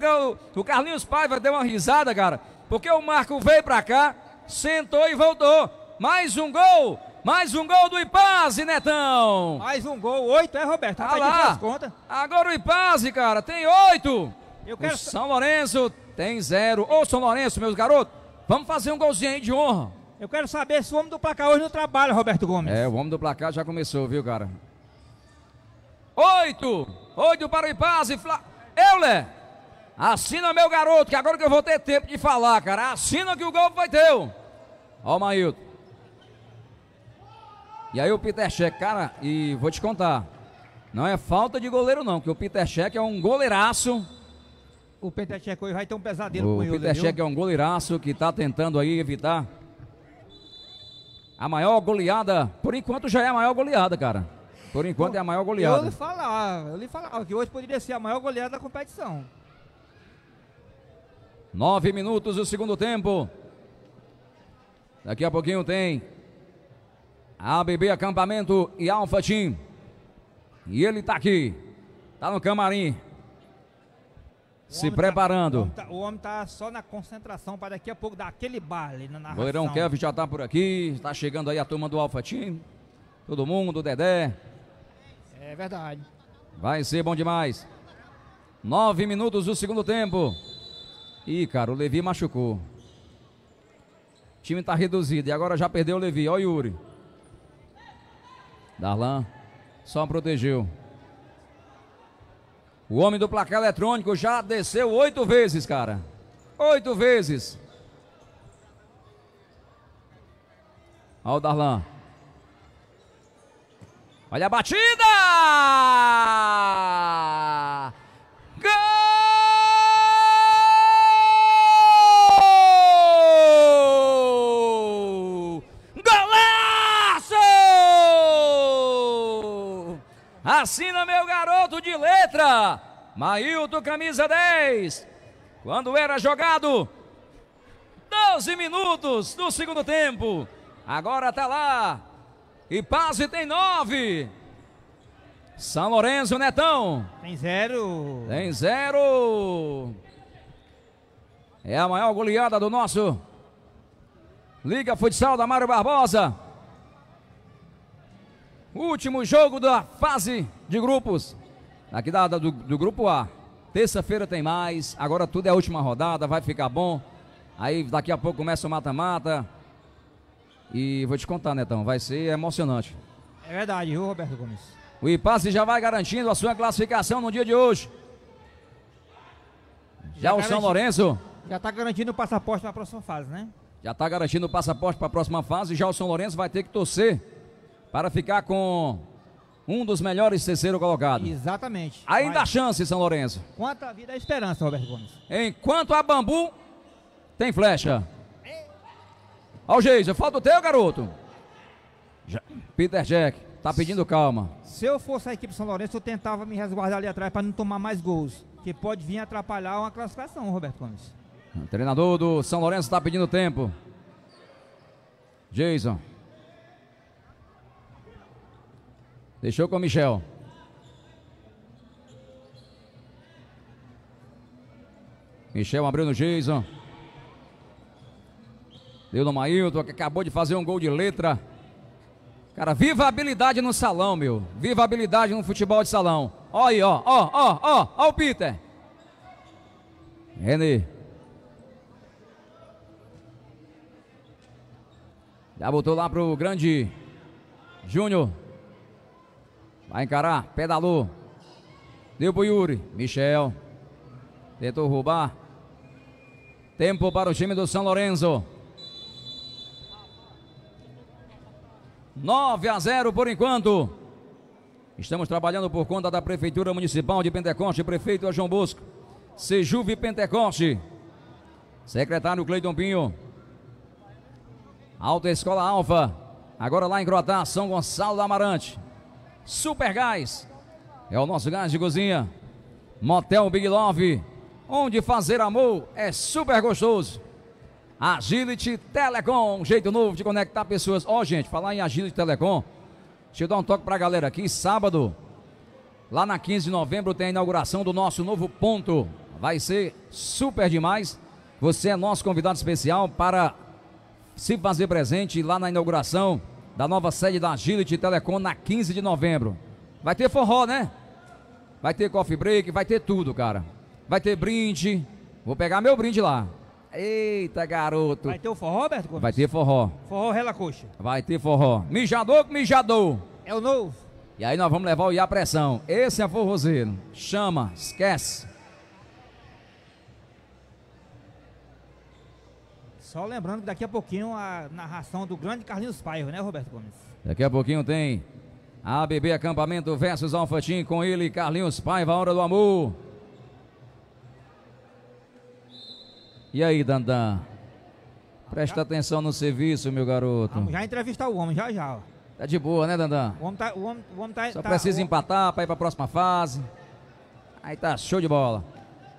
O Carlinhos Paiva, deu uma risada, cara. Porque o Marco veio pra cá, sentou e voltou. Mais um gol mais um gol do Ipaze, Netão. Mais um gol, oito, é, Roberto? Rapaz, ah lá. Agora o Ipaze, cara, tem oito. Eu quero... O São Lourenço tem zero. Ô, São Lourenço, meus garotos, vamos fazer um golzinho aí de honra. Eu quero saber se o homem do placar hoje não trabalha, Roberto Gomes. É, o homem do placar já começou, viu, cara? Oito. Oito para o Ipaze. Fla... Euler, assina meu garoto, que agora que eu vou ter tempo de falar, cara. Assina que o gol foi teu. Ó o Mailton. E aí o Peter Check, cara, e vou te contar. Não é falta de goleiro, não, que o Peter Check é um goleiraço. O Peter Check vai ter um pesadelo o com ele. O Peter Check é um goleiraço que está tentando aí evitar a maior goleada. Por enquanto já é a maior goleada, cara. Por enquanto eu, é a maior goleada. Eu lhe falava, eu lhe falava que hoje poderia ser a maior goleada da competição. Nove minutos do segundo tempo. Daqui a pouquinho tem ABB Acampamento e Alfa Team. E ele tá aqui. Tá no camarim. se tá- preparando. Tá, o, homem tá, o, homem tá, só na concentração para daqui a pouco dar aquele baile na narração. Goleirão Kevin já tá por aqui. tá chegando aí a turma do Alfa Team. Todo mundo, Dedé. É verdade. Vai ser bom demais. Nove minutos do segundo tempo. Ih, cara, o Levi machucou. O time tá reduzido e agora já perdeu o Levi. Ó, o Yuri. Darlan só protegeu. O homem do placar eletrônico já desceu oito vezes, cara. Oito vezes. Olha o Darlan. Olha a batida! Assina meu garoto de letra. Mailton, camisa 10. Quando era jogado, 12 minutos do segundo tempo. Agora tá lá. E Pazzi tem 9. São Lourenço, Netão. Tem zero. Tem zero. É a maior goleada do nosso Liga Futsal da Mário Barbosa. Último jogo da fase de grupos. Aqui da, do, do grupo A. Terça-feira tem mais. Agora tudo é a última rodada, vai ficar bom. Aí daqui a pouco começa o mata-mata. E vou te contar, Netão, vai ser emocionante. É verdade, viu, Roberto Gomes? O Ipasse já vai garantindo a sua classificação no dia de hoje. Já, já o São Lourenço. Já está garantindo o passaporte para a próxima fase, né? Já está garantindo o passaporte para a próxima fase. Já o São Lourenço vai ter que torcer para ficar com um dos melhores terceiro colocado. Exatamente. Ainda há chance, São Lourenço. Quanto à vida, a esperança, Roberto Gomes. Enquanto a bambu, tem flecha. o Geisa, falta o teu, garoto. Já. Peter Jack, tá pedindo calma. Se eu fosse a equipe São Lourenço, eu tentava me resguardar ali atrás para não tomar mais gols. Que pode vir atrapalhar uma classificação, Roberto Gomes. O treinador do São Lourenço está pedindo tempo. Jason. Deixou com o Michel. Michel abriu no Jason. Deu no Mailton, que acabou de fazer um gol de letra. Cara, viva a habilidade no salão, meu. Viva a habilidade no futebol de salão. Ó aí, ó, ó, ó, ó, ó o Peter. René. Já botou lá pro grande Júnior. Vai encarar, pedalou. Deu pro Yuri. Michel. Tentou roubar. Tempo para o time do São Lorenzo. 9 a 0 por enquanto. Estamos trabalhando por conta da Prefeitura Municipal de Pentecoste, prefeito João Bosco. Sejuve Pentecoste. Secretário Cleiton Pinho. Alta Escola Alfa. Agora lá em Croatá, São Gonçalo do Amarante. Super Gás, é o nosso gás de cozinha. Motel Big Love, onde fazer amor é super gostoso. Agility Telecom, um jeito novo de conectar pessoas. Ó, oh, gente, falar em Agility Telecom, deixa eu dar um toque pra galera aqui. Sábado, lá na 15 de novembro, tem a inauguração do nosso novo ponto. Vai ser super demais. Você é nosso convidado especial para se fazer presente lá na inauguração da nova sede da Agility Telecom na 15 de novembro. Vai ter forró, né? Vai ter coffee break, vai ter tudo, cara. Vai ter brinde. Vou pegar meu brinde lá. Eita, garoto. Vai ter o forró, Roberto? Gomes? Vai ter forró. Forró Coxa. Vai ter forró. Mijador com mijador. É o novo. E aí nós vamos levar o Ia Pressão. Esse é forrozeiro. Chama, esquece. Só lembrando que daqui a pouquinho a narração do grande Carlinhos Paiva, né, Roberto Gomes? Daqui a pouquinho tem ABB Acampamento versus Alfatim com ele, Carlinhos Paiva, Hora do Amor. E aí, Dandan? Presta já... atenção no serviço, meu garoto. Vamos já entrevistar o homem, já já. Tá de boa, né, Dandan? O homem tá. O homem, o homem tá Só tá, precisa o... empatar para ir para a próxima fase. Aí tá show de bola.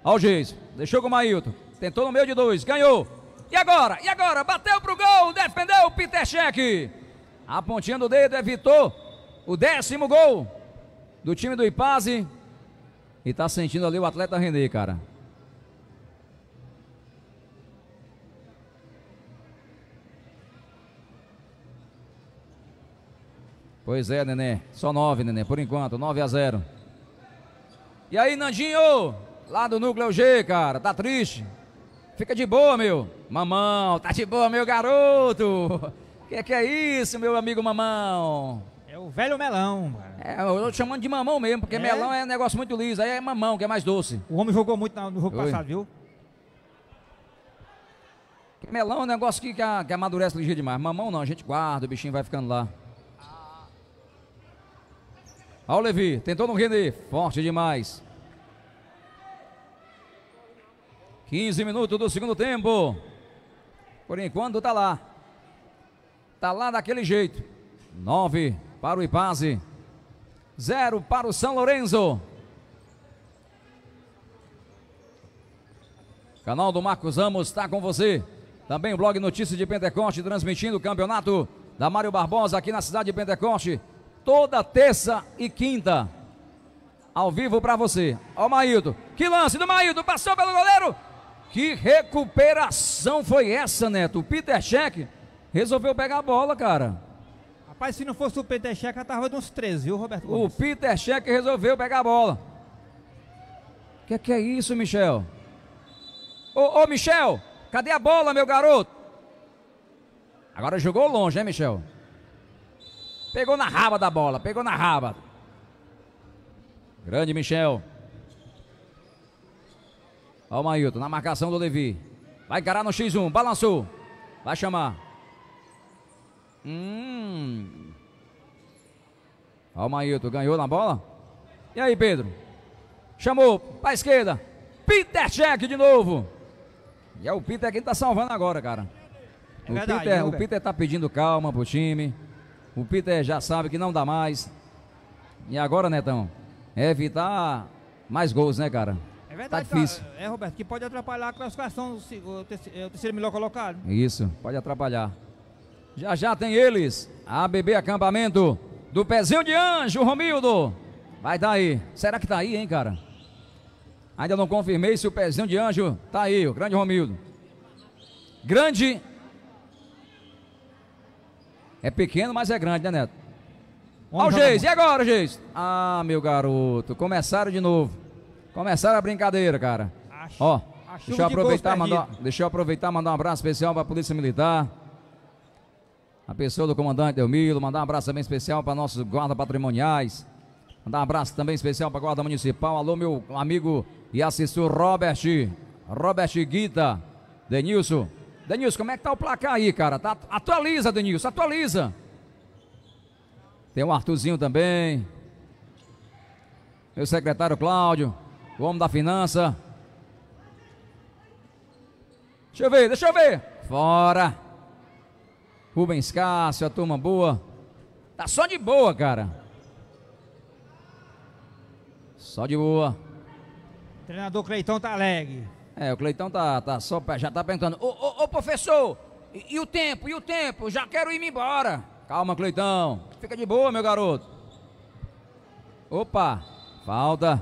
Ó o Geis, deixou com o Mailton. Tentou no meio de dois, ganhou. E agora? E agora? Bateu pro gol, defendeu o Peter Check. A pontinha do dedo evitou é o décimo gol do time do Ipaze. E tá sentindo ali o atleta render, cara. Pois é, Nenê. Só nove, Nenê, por enquanto. nove a zero. E aí, Nandinho? Lá do Núcleo G, cara. Tá triste. Fica de boa, meu. Mamão, tá de boa, meu garoto. Que que é isso, meu amigo mamão? É o velho melão. Mano. É, eu tô chamando de mamão mesmo, porque é? melão é um negócio muito liso. Aí é mamão, que é mais doce. O homem jogou muito no jogo Oi. passado, viu? Melão é um negócio que, que, que amadurece ligeiro demais. Mamão não, a gente guarda, o bichinho vai ficando lá. Olha o Levi, tentou não render, forte demais. 15 minutos do segundo tempo. Por enquanto tá lá. Tá lá daquele jeito. 9 para o Ipaze. 0 para o São Lourenço. Canal do Marcos Ramos está com você. Também o blog Notícias de Pentecoste transmitindo o campeonato da Mário Barbosa aqui na cidade de Pentecoste. Toda terça e quinta. Ao vivo para você. Ó o Maildo. Que lance do Maildo. Passou pelo goleiro. Que recuperação foi essa, Neto? O Peter Check resolveu pegar a bola, cara. Rapaz, se não fosse o Peter Check, ela tava de uns 13, viu, Roberto? Gomes? O Peter Check resolveu pegar a bola. O que, que, é isso, Michel? Ô, ô, Michel, cadê a bola, meu garoto? Agora jogou longe, hein, Michel? Pegou na raba da bola, pegou na raba. Grande Michel. Olha o Mailton, na marcação do Levi. Vai encarar no X1, balançou. Vai chamar. Hum. Olha o Mailton, ganhou na bola. E aí, Pedro? Chamou pra esquerda. Peter Jack de novo. E é o Peter quem tá salvando agora, cara. É o, verdade, Peter, o Peter tá pedindo calma pro time. O Peter já sabe que não dá mais. E agora, Netão? É evitar mais gols, né, cara? verdade, tá difícil. é, Roberto, que pode atrapalhar a classificação do terceiro, é, terceiro melhor colocado. Isso, pode atrapalhar. Já já tem eles. ABB Acampamento do Pezinho de Anjo, Romildo. Vai tá aí. Será que tá aí, hein, cara? Ainda não confirmei se o Pezinho de Anjo tá aí, o grande Romildo. Grande. É pequeno, mas é grande, né, Neto? Olha o Geis, e agora, Geis? Ah, meu garoto, começaram de novo. Começaram a brincadeira, cara. Ó, deixa eu, aproveitar, de tá mandar, deixa eu aproveitar mandar um abraço especial para a Polícia Militar. A pessoa do comandante Delmiro, mandar um abraço também especial para nossos guardas patrimoniais. Mandar um abraço também especial para a Guarda Municipal. Alô, meu amigo e assessor Robert. Robert Guita. Denilson. Denilson, como é que tá o placar aí, cara? Tá, atualiza, Denilson, atualiza. Tem o Artuzinho também. Meu secretário Cláudio o homem da finança. Deixa eu ver, deixa eu ver. Fora. Rubens Cássio, a turma boa. Tá só de boa, cara. Só de boa. treinador Cleitão tá alegre. É, o Cleitão tá, tá só, já tá perguntando. Ô, ô, ô professor, e, e, o tempo, e o tempo? Já quero ir embora. Calma, Cleitão. Fica de boa, meu garoto. Opa, falta.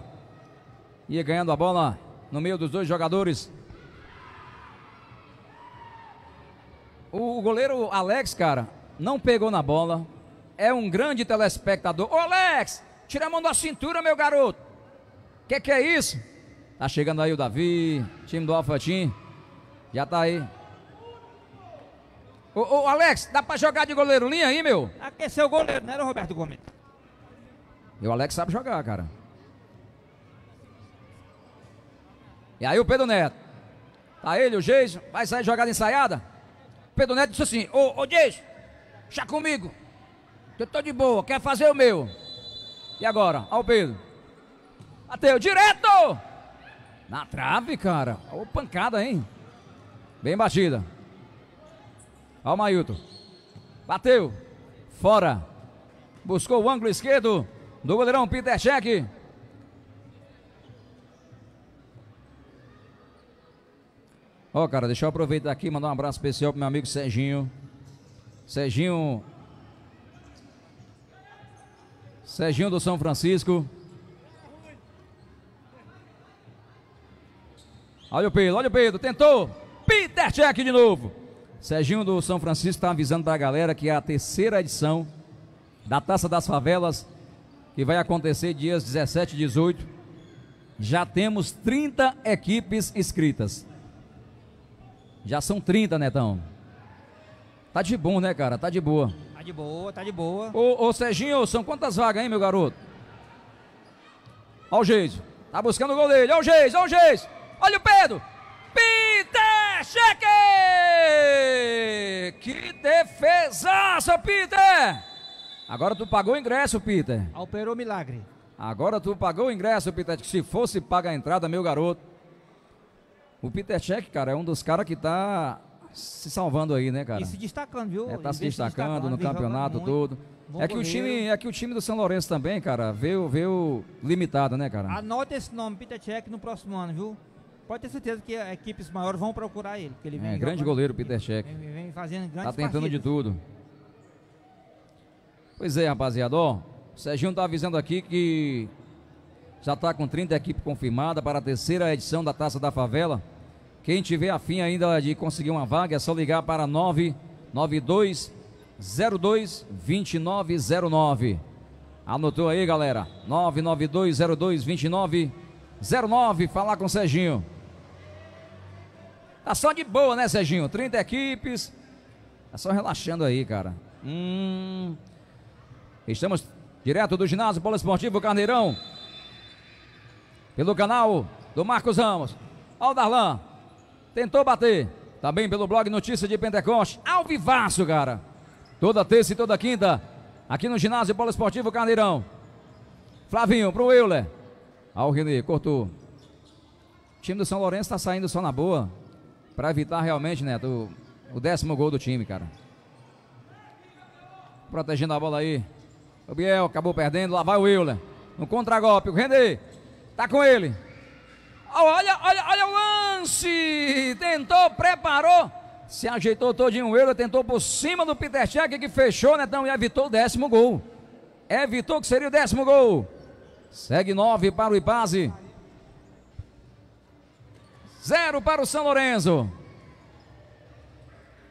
Ia ganhando a bola no meio dos dois jogadores. O goleiro Alex, cara, não pegou na bola. É um grande telespectador. Ô, Alex, tira a mão da cintura, meu garoto. Que que é isso? Tá chegando aí o Davi, time do Alfatim. Já tá aí. Ô, ô, Alex, dá pra jogar de goleiro linha aí, meu? Aqueceu o goleiro, não né, era o Roberto Gomes? E o Alex sabe jogar, cara. E aí o Pedro Neto, tá ele, o Geison, vai sair jogada ensaiada? O Pedro Neto disse assim: Ô, ô Geison, chá comigo. Eu tô de boa, quer fazer o meu. E agora? o Pedro. Bateu direto! Na trave, cara. Ô, pancada, hein? Bem batida. Ó o Mailton. Bateu. Fora. Buscou o ângulo esquerdo do goleirão Peter Check. Ó, oh, cara, deixa eu aproveitar aqui e mandar um abraço especial pro meu amigo Serginho. Serginho. Serginho do São Francisco. Olha o Pedro, olha o Pedro, tentou. Peter Check de novo. Serginho do São Francisco está avisando para a galera que é a terceira edição da Taça das Favelas, que vai acontecer dias 17 e 18. Já temos 30 equipes inscritas. Já são 30, Netão. Tá de bom, né, cara? Tá de boa. Tá de boa, tá de boa. Ô, ô Serginho, são quantas vagas, hein, meu garoto? Olha o Geis. Tá buscando o gol dele. Olha o Geis, olha o Geis. Olha o Pedro. Peter Cheque! Que defesaça, Peter! Agora tu pagou o ingresso, Peter. Operou milagre. Agora tu pagou o ingresso, Peter. Se fosse pagar a entrada, meu garoto. O Peter Check, cara, é um dos caras que tá se salvando aí, né, cara? E se destacando, viu? É, tá se destacando, se destacando, no campeonato todo. é que, o time, é que o time do São Lourenço também, cara, veio, veio limitado, né, cara? Anota esse nome, Peter Check, no próximo ano, viu? Pode ter certeza que equipes maiores vão procurar ele. ele é, vem é, grande goleiro, Peter Check. Vem, vem fazendo grandes Tá tentando partidas. de tudo. Pois é, rapaziada, ó. O Serginho tá avisando aqui que já está com 30 equipes confirmadas para a terceira edição da Taça da Favela. Quem tiver afim ainda de conseguir uma vaga, é só ligar para 992 02 2909. Anotou aí, galera? 992 2909. Falar com o Serginho. Tá só de boa, né, Serginho? 30 equipes. Tá só relaxando aí, cara. Hum. Estamos direto do ginásio Polo Esportivo Carneirão pelo canal do Marcos Ramos. o Darlan, tentou bater, também pelo blog Notícias de Pentecoste, ao vivaço, cara. Toda terça e toda quinta, aqui no ginásio Bola Esportivo Carneirão. Flavinho pro Euler. Ao Renê, cortou. O time do São Lourenço está saindo só na boa para evitar realmente, né, do, o décimo gol do time, cara. Protegendo a bola aí. O Biel acabou perdendo, lá vai o Euler. No contragolpe, o Está com ele. Olha, olha, olha o lance. Tentou, preparou. Se ajeitou todinho o Euler, tentou por cima do Peter Check que fechou, né então, e evitou o décimo gol. Evitou que seria o décimo gol. Segue nove para o Ipaze. Zero para o São Lourenço.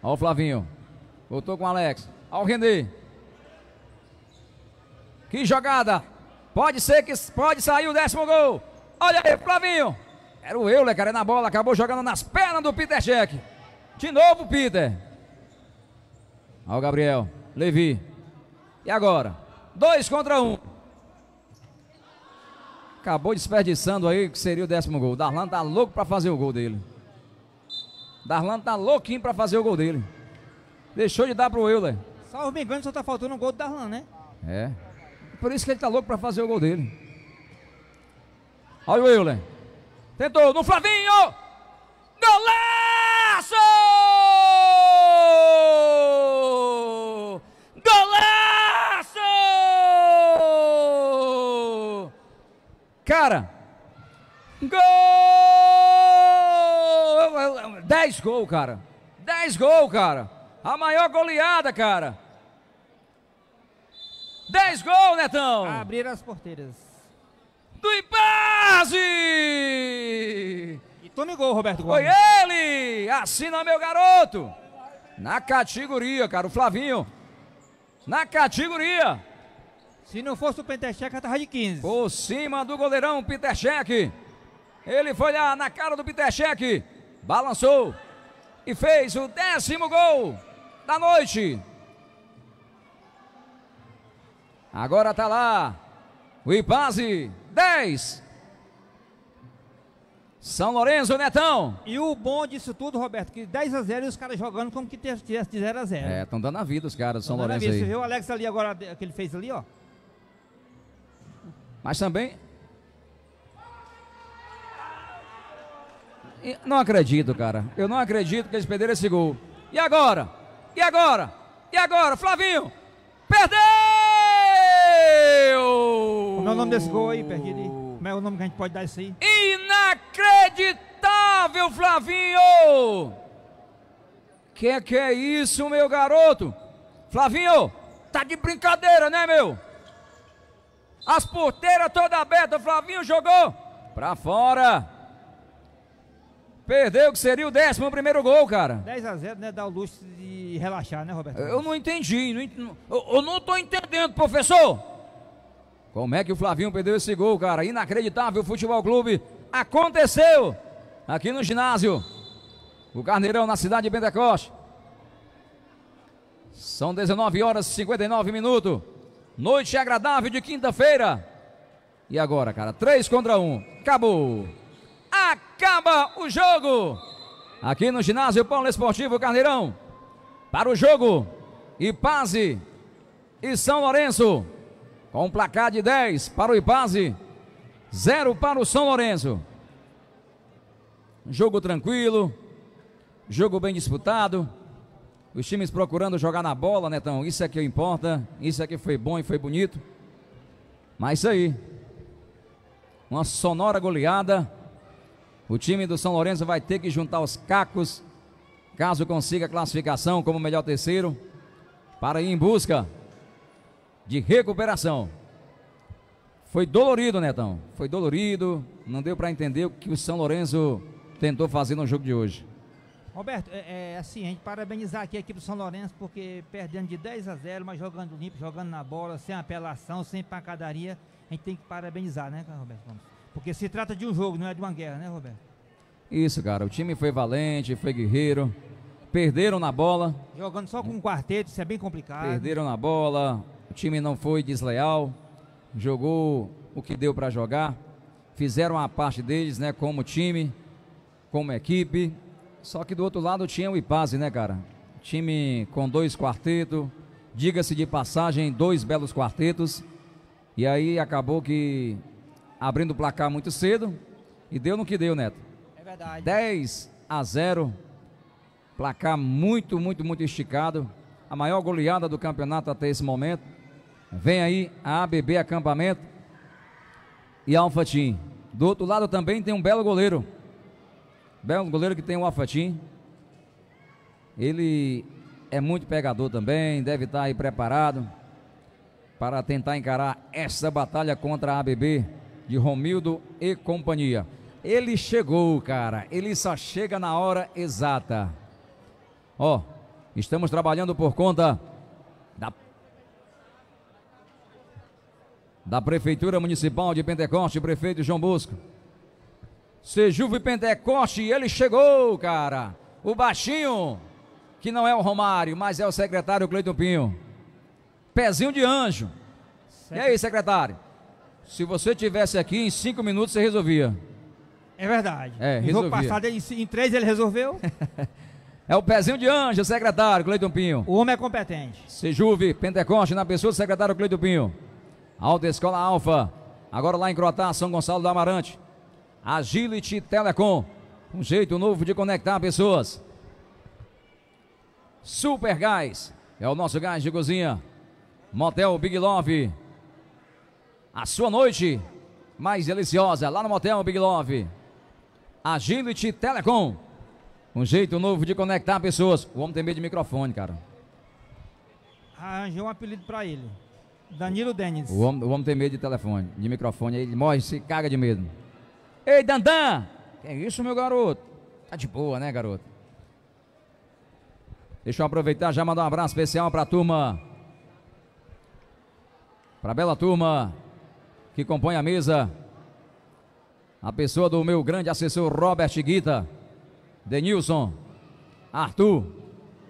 Olha o Flavinho. Voltou com o Alex. Olha o René. Que jogada. Pode ser que pode sair o décimo gol. Olha aí, Flavinho. Era o Euler, cara, na bola. Acabou jogando nas pernas do Peter Jack. De novo, Peter. Olha o Gabriel. Levi. E agora? Dois contra um. Acabou desperdiçando aí que seria o décimo gol. Darlan tá louco para fazer o gol dele. Darlan tá louquinho para fazer o gol dele. Deixou de dar pro Euler. Salve, me engano, só tá faltando um gol do Darlan, né? É. Por isso que ele está louco para fazer o gol dele. Olha o Euler. Tentou no Flavinho. Golaço! Golaço! Cara. Gol! 10 é, é, é, gol, cara. 10 gol, cara. A maior goleada, cara. 10 gols, Netão! Abrir as porteiras. Do Impasse! E tome gol, Roberto Gomes. Foi ele! Assina meu garoto! Na categoria, cara, o Flavinho. Na categoria. Se não fosse o a tava de 15. Por cima do goleirão Pentercheck. Ele foi lá na cara do Pentercheck. Balançou. E fez o décimo gol da noite. Agora tá lá. O Ipazi, 10. São Lourenço, Netão. E o bom disso tudo, Roberto, que 10 a 0 e os caras jogando como que tivesse de 0 a 0. É, estão dando a vida os caras do São Lourenço vida. aí. Você viu o Alex ali agora, que ele fez ali, ó. Mas também... Não acredito, cara. Eu não acredito que eles perderam esse gol. E agora? E agora? E agora? Flavinho! Perdeu! Como é o nome desse gol aí, Perguini? Como é o nome que a gente pode dar isso aí? Inacreditável, Flavinho! Que é que é isso, meu garoto? Flavinho, tá de brincadeira, né, meu? As porteiras toda aberta, Flavinho jogou pra fora. Perdeu que seria o décimo primeiro gol, cara. 10 a 0 né? Dá o luxo de relaxar, né, Roberto? Eu não entendi. Não eu, eu não tô entendendo, professor. Como é que o Flavinho perdeu esse gol, cara? Inacreditável, o Futebol Clube. Aconteceu aqui no ginásio. O Carneirão na cidade de Pentecoste. São 19 horas e 59 minutos. Noite agradável de quinta-feira. E agora, cara, 3 contra 1. Acabou. Acaba o jogo. Aqui no ginásio Paulo Esportivo Carneirão. Para o jogo. E Paz e São Lourenço. Com um placar de 10 para o Ipaze, 0 para o São Lourenço. Jogo tranquilo, jogo bem disputado. Os times procurando jogar na bola, né, então Isso é que importa, isso é que foi bom e foi bonito. Mas isso aí. Uma sonora goleada. O time do São Lourenço vai ter que juntar os cacos, caso consiga a classificação como melhor terceiro, para ir em busca de recuperação. Foi dolorido, Netão. Foi dolorido. Não deu para entender o que o São Lourenço tentou fazer no jogo de hoje. Roberto, é, é, assim, a gente parabenizar aqui a equipe do São Lourenço, porque perdendo de 10 a 0, mas jogando limpo, jogando na bola, sem apelação, sem pancadaria, a gente tem que parabenizar, né, Roberto? Porque se trata de um jogo, não é de uma guerra, né, Roberto? Isso, cara. O time foi valente, foi guerreiro. Perderam na bola. Jogando só com um quarteto, isso é bem complicado. Perderam na bola time não foi desleal, jogou o que deu para jogar, fizeram a parte deles, né, como time, como equipe. Só que do outro lado tinha o Ipaze, né, cara? Time com dois quartetos, diga-se de passagem, dois belos quartetos. E aí acabou que abrindo o placar muito cedo e deu no que deu, Neto. É verdade. 10 a 0. Placar muito, muito, muito esticado. A maior goleada do campeonato até esse momento. Vem aí a ABB Acampamento e Alfa Team. Do outro lado também tem um belo goleiro. Belo goleiro que tem o Alfa Team. Ele é muito pegador também, deve estar aí preparado para tentar encarar essa batalha contra a ABB de Romildo e companhia. Ele chegou, cara. Ele só chega na hora exata. Ó, estamos trabalhando por conta da Prefeitura Municipal de Pentecoste, prefeito João Bosco. Sejuve Pentecoste, ele chegou, cara. O baixinho, que não é o Romário, mas é o secretário Cleiton Pinho. Pezinho de anjo. Certo. E aí, secretário? Se você tivesse aqui, em cinco minutos você resolvia. É verdade. É, no jogo passado, em, em três ele resolveu. é o pezinho de anjo, secretário Cleiton Pinho. O homem é competente. Sejuve Pentecoste, na pessoa do secretário Cleiton Pinho. Alta Escola Alfa. Agora lá em Croatá, São Gonçalo do Amarante. Agility Telecom. Um jeito novo de conectar pessoas. Super Gás. É o nosso gás de cozinha. Motel Big Love. A sua noite mais deliciosa lá no Motel Big Love. Agility Telecom. Um jeito novo de conectar pessoas. O homem tem medo de microfone, cara. Arranjou um apelido para ele. Danilo Denis. O homem, o homem tem medo de telefone, de microfone. Ele morre, se caga de medo. Ei, Dandan! Que é isso, meu garoto? Tá de boa, né, garoto? Deixa eu aproveitar já mandar um abraço especial pra turma. Pra bela turma que compõe a mesa. A pessoa do meu grande assessor Robert Guita, Denilson, Arthur.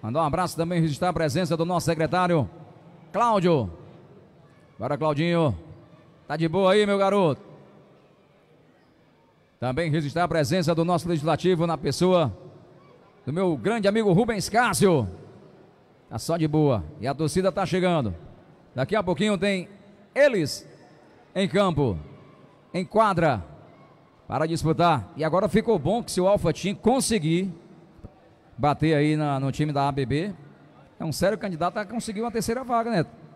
Mandar um abraço também registrar a presença do nosso secretário Cláudio Bora, Claudinho. Tá de boa aí, meu garoto. Também registrar a presença do nosso legislativo na pessoa do meu grande amigo Rubens Cássio. Tá só de boa. E a torcida tá chegando. Daqui a pouquinho tem eles em campo, em quadra, para disputar. E agora ficou bom que se o Alfa Team conseguir bater aí na, no time da ABB, é um sério candidato a conseguir uma terceira vaga, Neto. Né?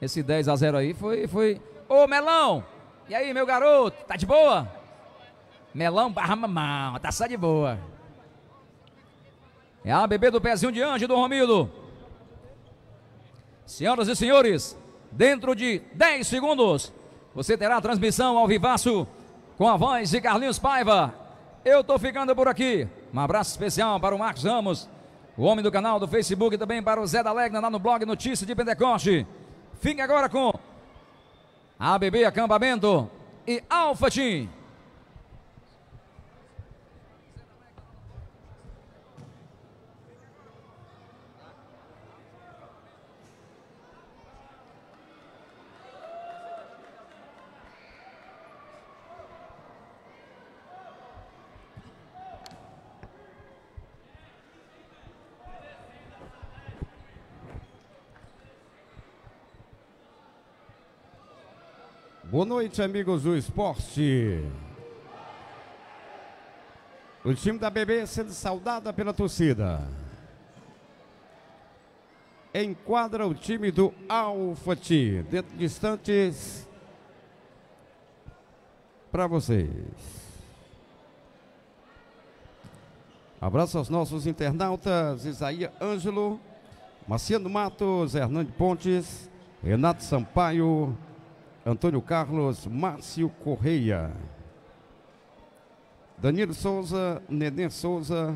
Esse 10 a 0 aí foi. foi... Ô, Melão! E aí, meu garoto? Tá de boa? Melão barra mamão, tá só de boa. É a bebê do pezinho de anjo do Romildo. Senhoras e senhores, dentro de 10 segundos, você terá a transmissão ao vivaço com a voz de Carlinhos Paiva. Eu tô ficando por aqui. Um abraço especial para o Marcos Ramos, o homem do canal do Facebook, e também para o Zé da Legna, lá no blog Notícias de Pentecoste. Fique agora com ABB Acampamento e Alfa Team. Boa noite, amigos do esporte. O time da BB sendo saudada pela torcida. Enquadra o time do Alfa T. Dentro de instantes. Para vocês. Abraço aos nossos internautas, Isaías Ângelo, Marciano Matos, Hernande Pontes, Renato Sampaio, Antônio Carlos, Márcio Correia. Danilo Souza, Nenê Souza,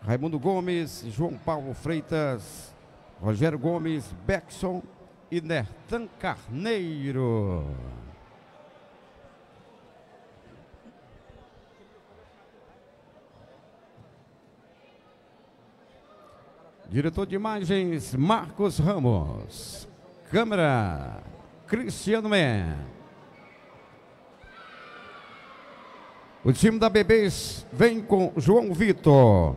Raimundo Gomes, João Paulo Freitas, Rogério Gomes, Beckson e Nertan Carneiro. Diretor de imagens, Marcos Ramos. Câmera. Cristiano Man. O time da Bebês vem com João Vitor.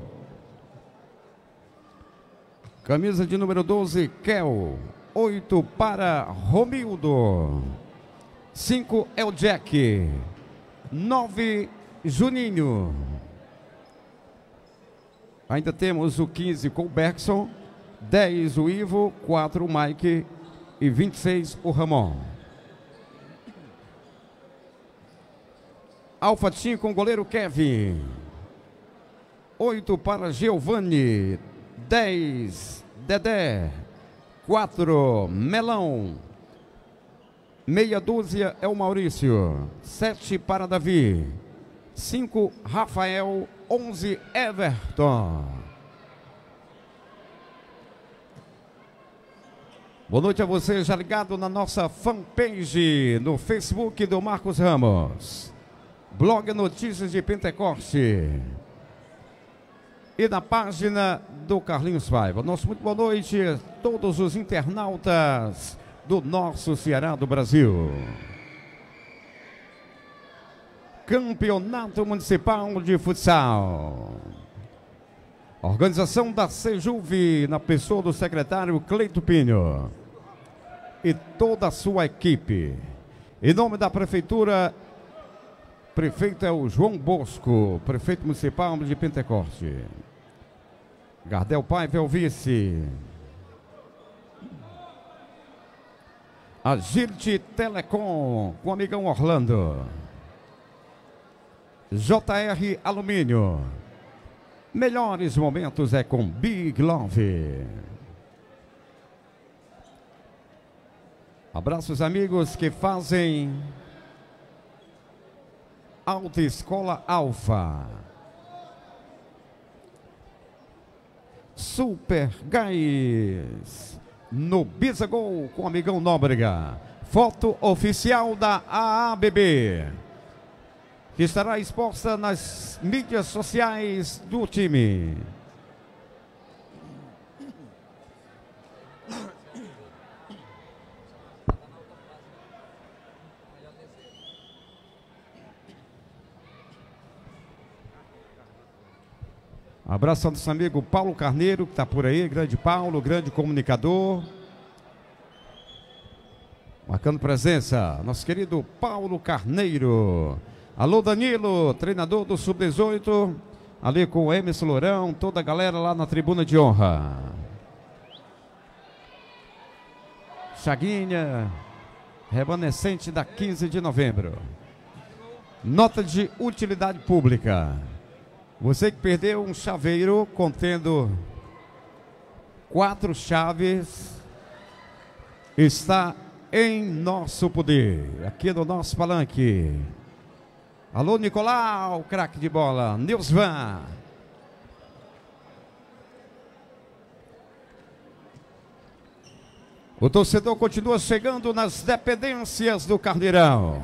Camisa de número 12, Kel. 8 para Romildo. 5 é o Jack. 9, Juninho. Ainda temos o 15 com o Bergson. 10 o Ivo. 4 o Mike e 26, o Ramon. Alfa com o goleiro Kevin. 8 para Giovanni. 10, Dedé. 4, Melão. Meia dúzia é o Maurício. 7 para Davi. 5, Rafael. 11, Everton. Boa noite a você, já ligado na nossa fanpage no Facebook do Marcos Ramos. Blog Notícias de Pentecoste. E na página do Carlinhos Paiva. Nosso muito boa noite a todos os internautas do nosso Ceará do Brasil. Campeonato Municipal de Futsal. Organização da Sejuve, na pessoa do secretário Cleito Pinho e toda a sua equipe. Em nome da Prefeitura, prefeito é o João Bosco, prefeito municipal de Pentecoste. Gardel Paiva é o vice. Agilite Telecom, com o amigão Orlando. JR Alumínio. Melhores momentos é com Big Love. Abraços, amigos que fazem alta escola Alfa. Super Gás. No Bisagol com o amigão Nóbrega. Foto oficial da AABB. Que estará exposta nas mídias sociais do time. Abraço ao nosso amigo Paulo Carneiro, que está por aí, grande Paulo, grande comunicador. Marcando presença, nosso querido Paulo Carneiro. Alô Danilo, treinador do Sub-18, ali com o Emerson Lourão, toda a galera lá na tribuna de honra. Chaguinha, remanescente da 15 de novembro. Nota de utilidade pública. Você que perdeu um chaveiro contendo quatro chaves está em nosso poder, aqui no nosso palanque. Alô, Nicolau, craque de bola, Nilsvan. O torcedor continua chegando nas dependências do Carneirão,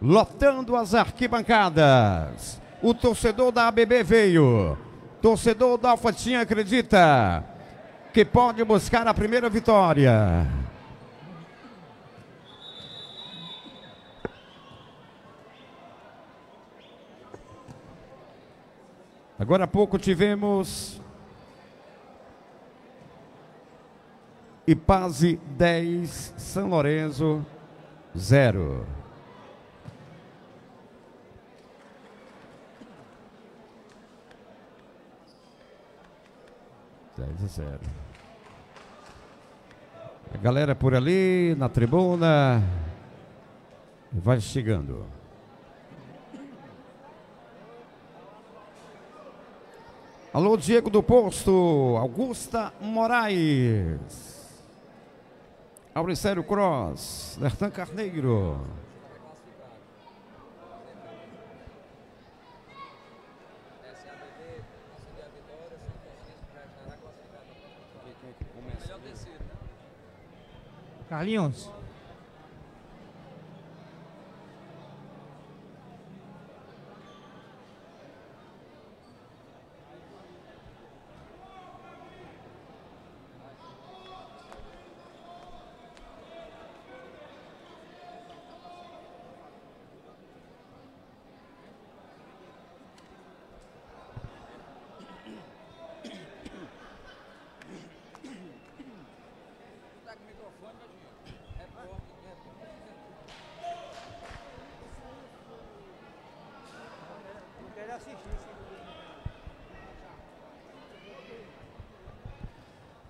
lotando as arquibancadas. O torcedor da ABB veio. Torcedor da Alfatinha acredita que pode buscar a primeira vitória. Agora há pouco tivemos Ipaze 10, São Lourenço 0. 10 a 0. A galera é por ali, na tribuna, vai chegando. Alô, Diego do Posto, Augusta Moraes, Auricério Cross, Nertan Carneiro. Carlinhos,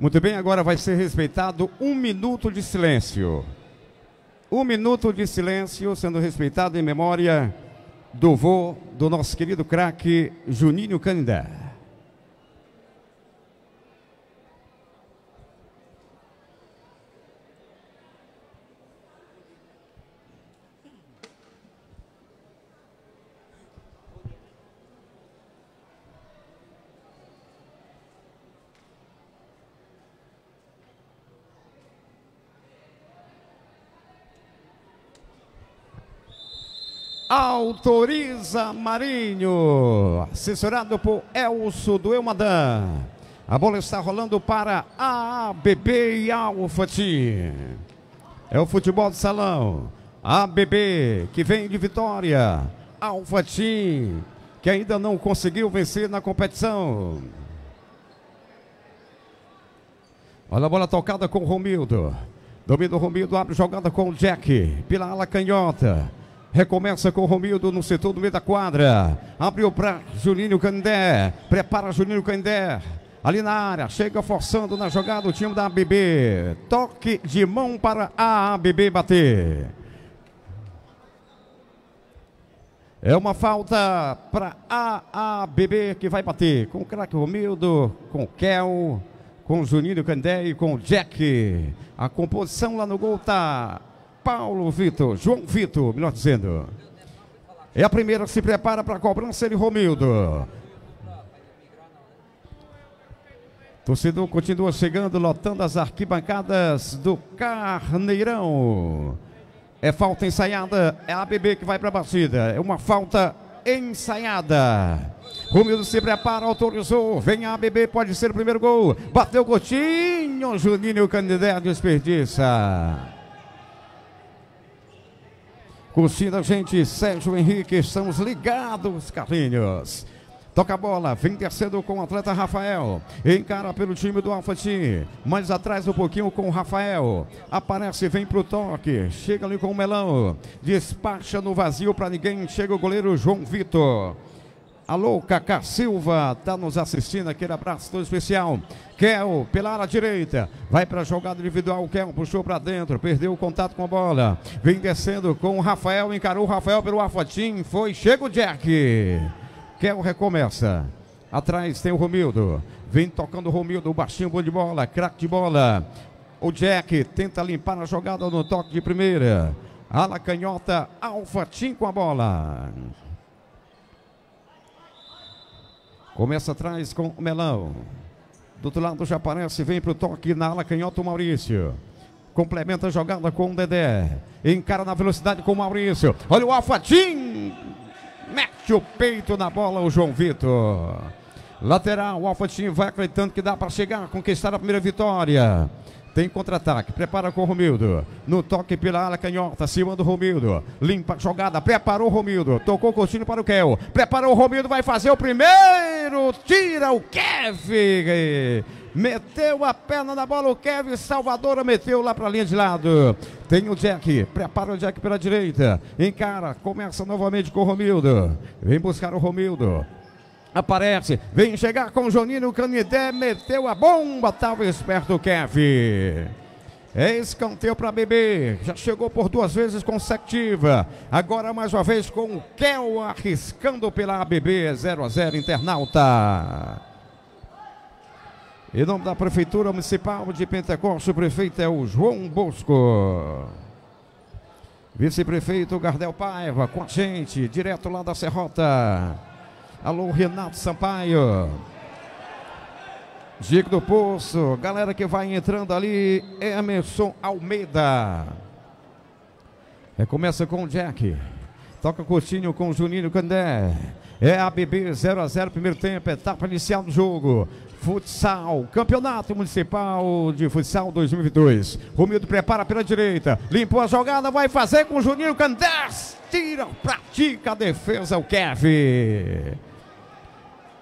Muito bem, agora vai ser respeitado um minuto de silêncio. Um minuto de silêncio sendo respeitado em memória do vô do nosso querido craque Juninho Canindé. autoriza Marinho, assessorado por Elso do Eumadã. A bola está rolando para ABB e Alfa Team. É o futebol de salão. ABB que vem de vitória. Alfa Team que ainda não conseguiu vencer na competição. Olha a bola tocada com o Romildo. Domina o Romildo, abre jogada com o Jack. Pela ala canhota. Recomeça com Romildo no setor do meio da quadra. Abriu para Juninho Candé. Prepara Juninho Candé. Ali na área, chega forçando na jogada o time da ABB. Toque de mão para a ABB bater. É uma falta para a ABB que vai bater com o craque Romildo, com o Kel, com o Juninho Candé e com o Jack. A composição lá no gol tá Paulo Vitor, João Vitor, melhor dizendo. É a primeira que se prepara para a cobrança de Romildo. Torcedor continua chegando, lotando as arquibancadas do Carneirão. É falta ensaiada, é a ABB que vai para a batida. É uma falta ensaiada. Romildo se prepara, autorizou. Vem a ABB, pode ser o primeiro gol. Bateu Coutinho, Juninho Candidato desperdiça. Curtindo a gente, Sérgio Henrique, estamos ligados, Carlinhos. Toca a bola, vem terceiro com o atleta Rafael. Encara pelo time do Alfa Team. Mais atrás um pouquinho com o Rafael. Aparece, vem pro toque. Chega ali com o Melão. Despacha no vazio para ninguém. Chega o goleiro João Vitor. Alô, Cacá Silva, tá nos assistindo, aquele abraço todo especial. Kel, pela ala direita, vai para a jogada individual, Kel puxou para dentro, perdeu o contato com a bola. Vem descendo com o Rafael, encarou o Rafael pelo Afotim, foi, chega o Jack. Kel recomeça. Atrás tem o Romildo. Vem tocando o Romildo, o baixinho bom de bola, craque de bola. O Jack tenta limpar a jogada no toque de primeira. Ala canhota, Alfa Tim com a bola. Começa atrás com o Melão. Do outro lado já aparece, vem para o toque na ala o Maurício. Complementa a jogada com o Dedé. Encara na velocidade com o Maurício. Olha o Alfatim. Mete o peito na bola o João Vitor. Lateral, o Alfatim vai acreditando que dá para chegar, conquistar a primeira vitória. Tem contra-ataque. Prepara com o Romildo. No toque pela ala canhota. acima do Romildo. Limpa a jogada. Preparou o Romildo. Tocou o Coutinho para o Kel. Preparou o Romildo. Vai fazer o primeiro. Tira o Kevin. Meteu a perna na bola o Kevin Salvador, meteu lá para a linha de lado. Tem o Jack, prepara o Jack pela direita. Encara, começa novamente com o Romildo. Vem buscar o Romildo aparece, vem chegar com Jonino Canidé, meteu a bomba, estava esperto o Kev É escanteio para BB Já chegou por duas vezes consecutiva. Agora mais uma vez com o Kel arriscando pela ABB 0 a 0 internauta. Em nome da Prefeitura Municipal de Pentecoste, o prefeito é o João Bosco. Vice-prefeito Gardel Paiva com a gente, direto lá da Serrota. Alô, Renato Sampaio. Dico do Poço, galera que vai entrando ali, Emerson Almeida. É, começa com o Jack, toca Coutinho com o Juninho Candé. É a BB 0 a 0 primeiro tempo, etapa inicial do jogo. Futsal, Campeonato Municipal de Futsal 2022. Romildo prepara pela direita, limpou a jogada, vai fazer com o Juninho Candés. Tira, pratica a defesa, o Kevin.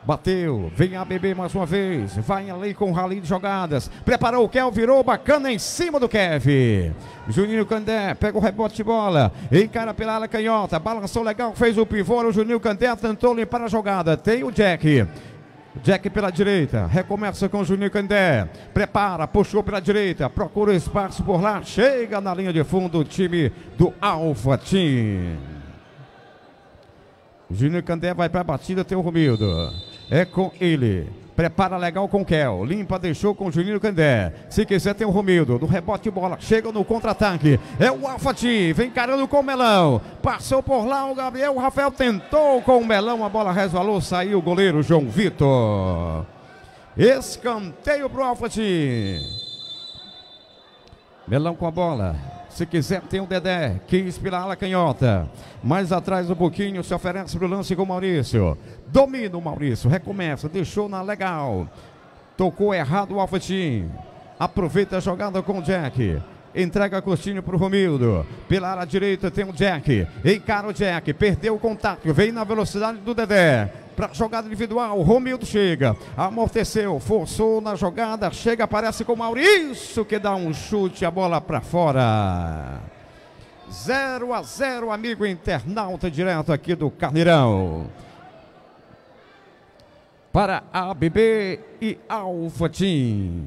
Bateu, vem a beber mais uma vez. Vai ali com o rally de jogadas. Preparou o Kel, virou bacana em cima do Kev. Juninho Candé pega o rebote de bola. Encara pela ala canhota. Balançou legal, fez o pivô. O Juninho Candé tentou limpar a jogada. Tem o Jack. Jack pela direita, recomeça com Juninho Candé, prepara, puxou pela direita, procura espaço por lá, chega na linha de fundo o time do Alfa Team. Juninho Candé vai para a batida, tem o Romildo é com ele. Prepara legal com Kel. Limpa, deixou com Juninho Candé. Se quiser, tem o Romildo. No rebote bola. Chega no contra-ataque. É o Alfati. Vem encarando com o Melão. Passou por lá o Gabriel. O Rafael tentou com o Melão. A bola resvalou. Saiu o goleiro João Vitor. Escanteio pro Alfati. Melão com a bola. Se quiser, tem o Dedé, que inspira a canhota. Mais atrás um pouquinho, se oferece para o lance com o Maurício. Domina o Maurício, recomeça, deixou na legal. Tocou errado o Alfatim. Aproveita a jogada com o Jack. Entrega Costinho para o Romildo. Pela ala direita tem o Jack. Encara o Jack. Perdeu o contato. Vem na velocidade do Dedé para jogada individual, Romildo chega, amorteceu, forçou na jogada, chega, aparece com Maurício que dá um chute, a bola para fora. 0 a 0, amigo internauta direto aqui do Carneirão. Para a ABB e Alfa Team.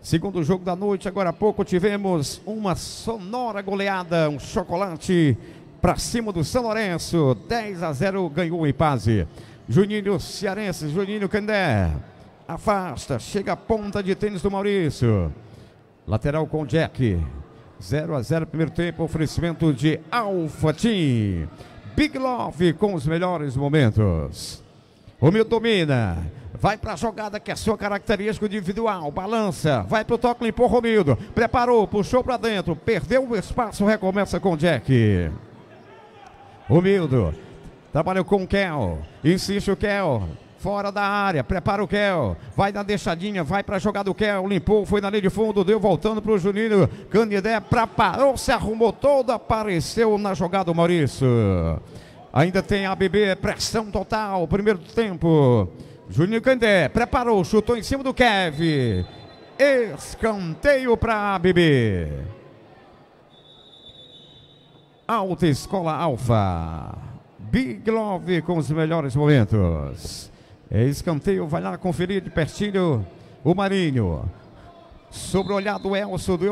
Segundo jogo da noite, agora há pouco tivemos uma sonora goleada, um chocolate para cima do São Lourenço. 10 a 0 ganhou o empate. Juninho Cearense, Juninho Candé. Afasta, chega a ponta de tênis do Maurício. Lateral com Jack. 0 a 0 primeiro tempo, oferecimento de Alfa Team. Big Love com os melhores momentos. O domina. Vai para a jogada que é sua característica individual. Balança. Vai para o toque, limpou Romildo. Preparou, puxou para dentro. Perdeu o espaço, recomeça com Jack. Humildo Trabalhou com o Kel. Insiste o Kel. Fora da área, prepara o Kel. Vai na deixadinha, vai para a jogada do Kel. Limpou, foi na linha de fundo, deu voltando para o Juninho. Canidé preparou, se arrumou todo apareceu na jogada o Maurício. Ainda tem a BB, pressão total, primeiro tempo. Juninho Candé preparou, chutou em cima do Kev. Escanteio para a BB. Alta Escola Alfa. Big Love com os melhores momentos. É escanteio, vai lá conferir de pertinho o Marinho. Sobre o olhar do Elso do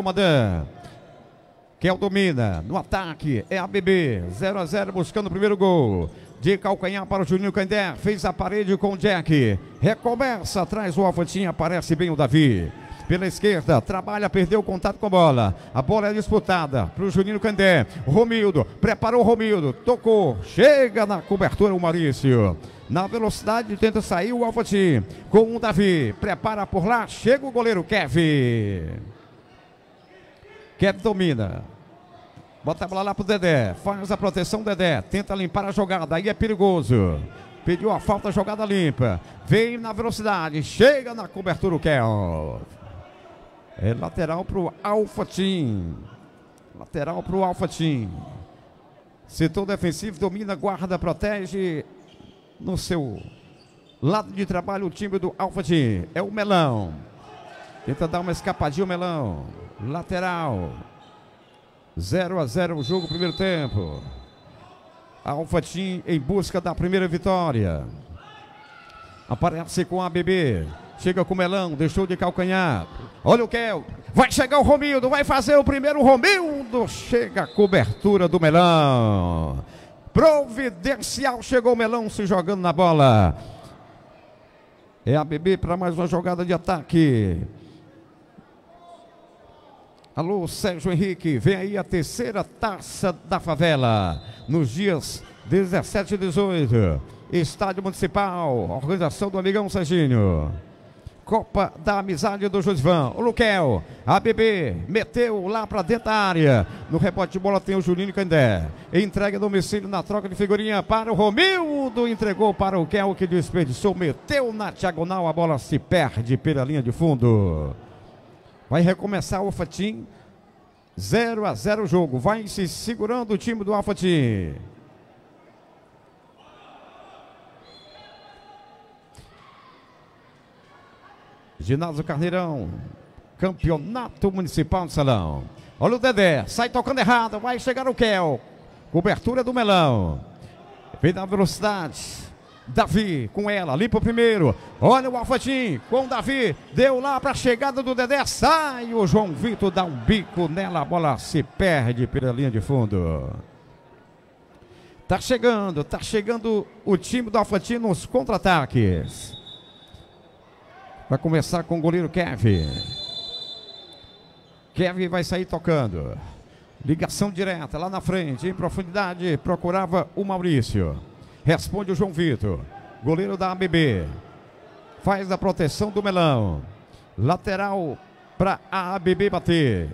é o domina no ataque, é a BB, 0 a 0 buscando o primeiro gol. De calcanhar para o Juninho Candé, fez a parede com o Jack. Recomeça, traz o Alfantinho, aparece bem o Davi pela esquerda, trabalha, perdeu o contato com a bola. A bola é disputada para o Juninho Candé. Romildo, preparou o Romildo, tocou, chega na cobertura o Maurício. Na velocidade tenta sair o Alfati com o Davi, prepara por lá, chega o goleiro Kevin. Kevin domina. Bota a bola lá pro Dedé. Faz a proteção, Dedé. Tenta limpar a jogada. Aí é perigoso. Pediu a falta, jogada limpa. Vem na velocidade. Chega na cobertura o Kel. É lateral para o Alpha Team. Lateral para o Alpha Team. Setor defensivo domina, guarda, protege. No seu lado de trabalho, o time do Alpha Team. É o Melão. Tenta dar uma escapadinha o Melão. Lateral. 0 a 0 o jogo, primeiro tempo. Alpha Team em busca da primeira vitória. Aparece com a BB. Chega com o melão, deixou de calcanhar. Olha o Kel. Vai chegar o Romildo, vai fazer o primeiro Romildo. Chega a cobertura do melão. Providencial chegou o melão se jogando na bola. É a BB para mais uma jogada de ataque. Alô, Sérgio Henrique, vem aí a terceira taça da favela. Nos dias 17 e 18. Estádio Municipal, organização do amigão Serginho. Copa da Amizade do Josivan. O Luquel, a BB, meteu lá para dentro da área. No rebote de bola tem o Julinho Candé. Entrega domicílio na troca de figurinha para o Romildo. Entregou para o Kel que desperdiçou. Meteu na diagonal. A bola se perde pela linha de fundo. Vai recomeçar o Fatim. 0 a 0 o jogo. Vai se segurando o time do Alfa Team. Ginásio Carneirão, Campeonato Municipal de Salão. Olha o Dedé, sai tocando errado, vai chegar o Kel. Cobertura do Melão. Vem na velocidade. Davi com ela, limpa o primeiro. Olha o Alfatim com o Davi. Deu lá para a chegada do Dedé. Sai o João Vitor, dá um bico nela. A bola se perde pela linha de fundo. Tá chegando, tá chegando o time do Alfatim nos contra-ataques. Vai começar com o goleiro Kevin. Kevin vai sair tocando. Ligação direta lá na frente, em profundidade, procurava o Maurício. Responde o João Vitor, goleiro da ABB. Faz a proteção do Melão. Lateral para a ABB bater.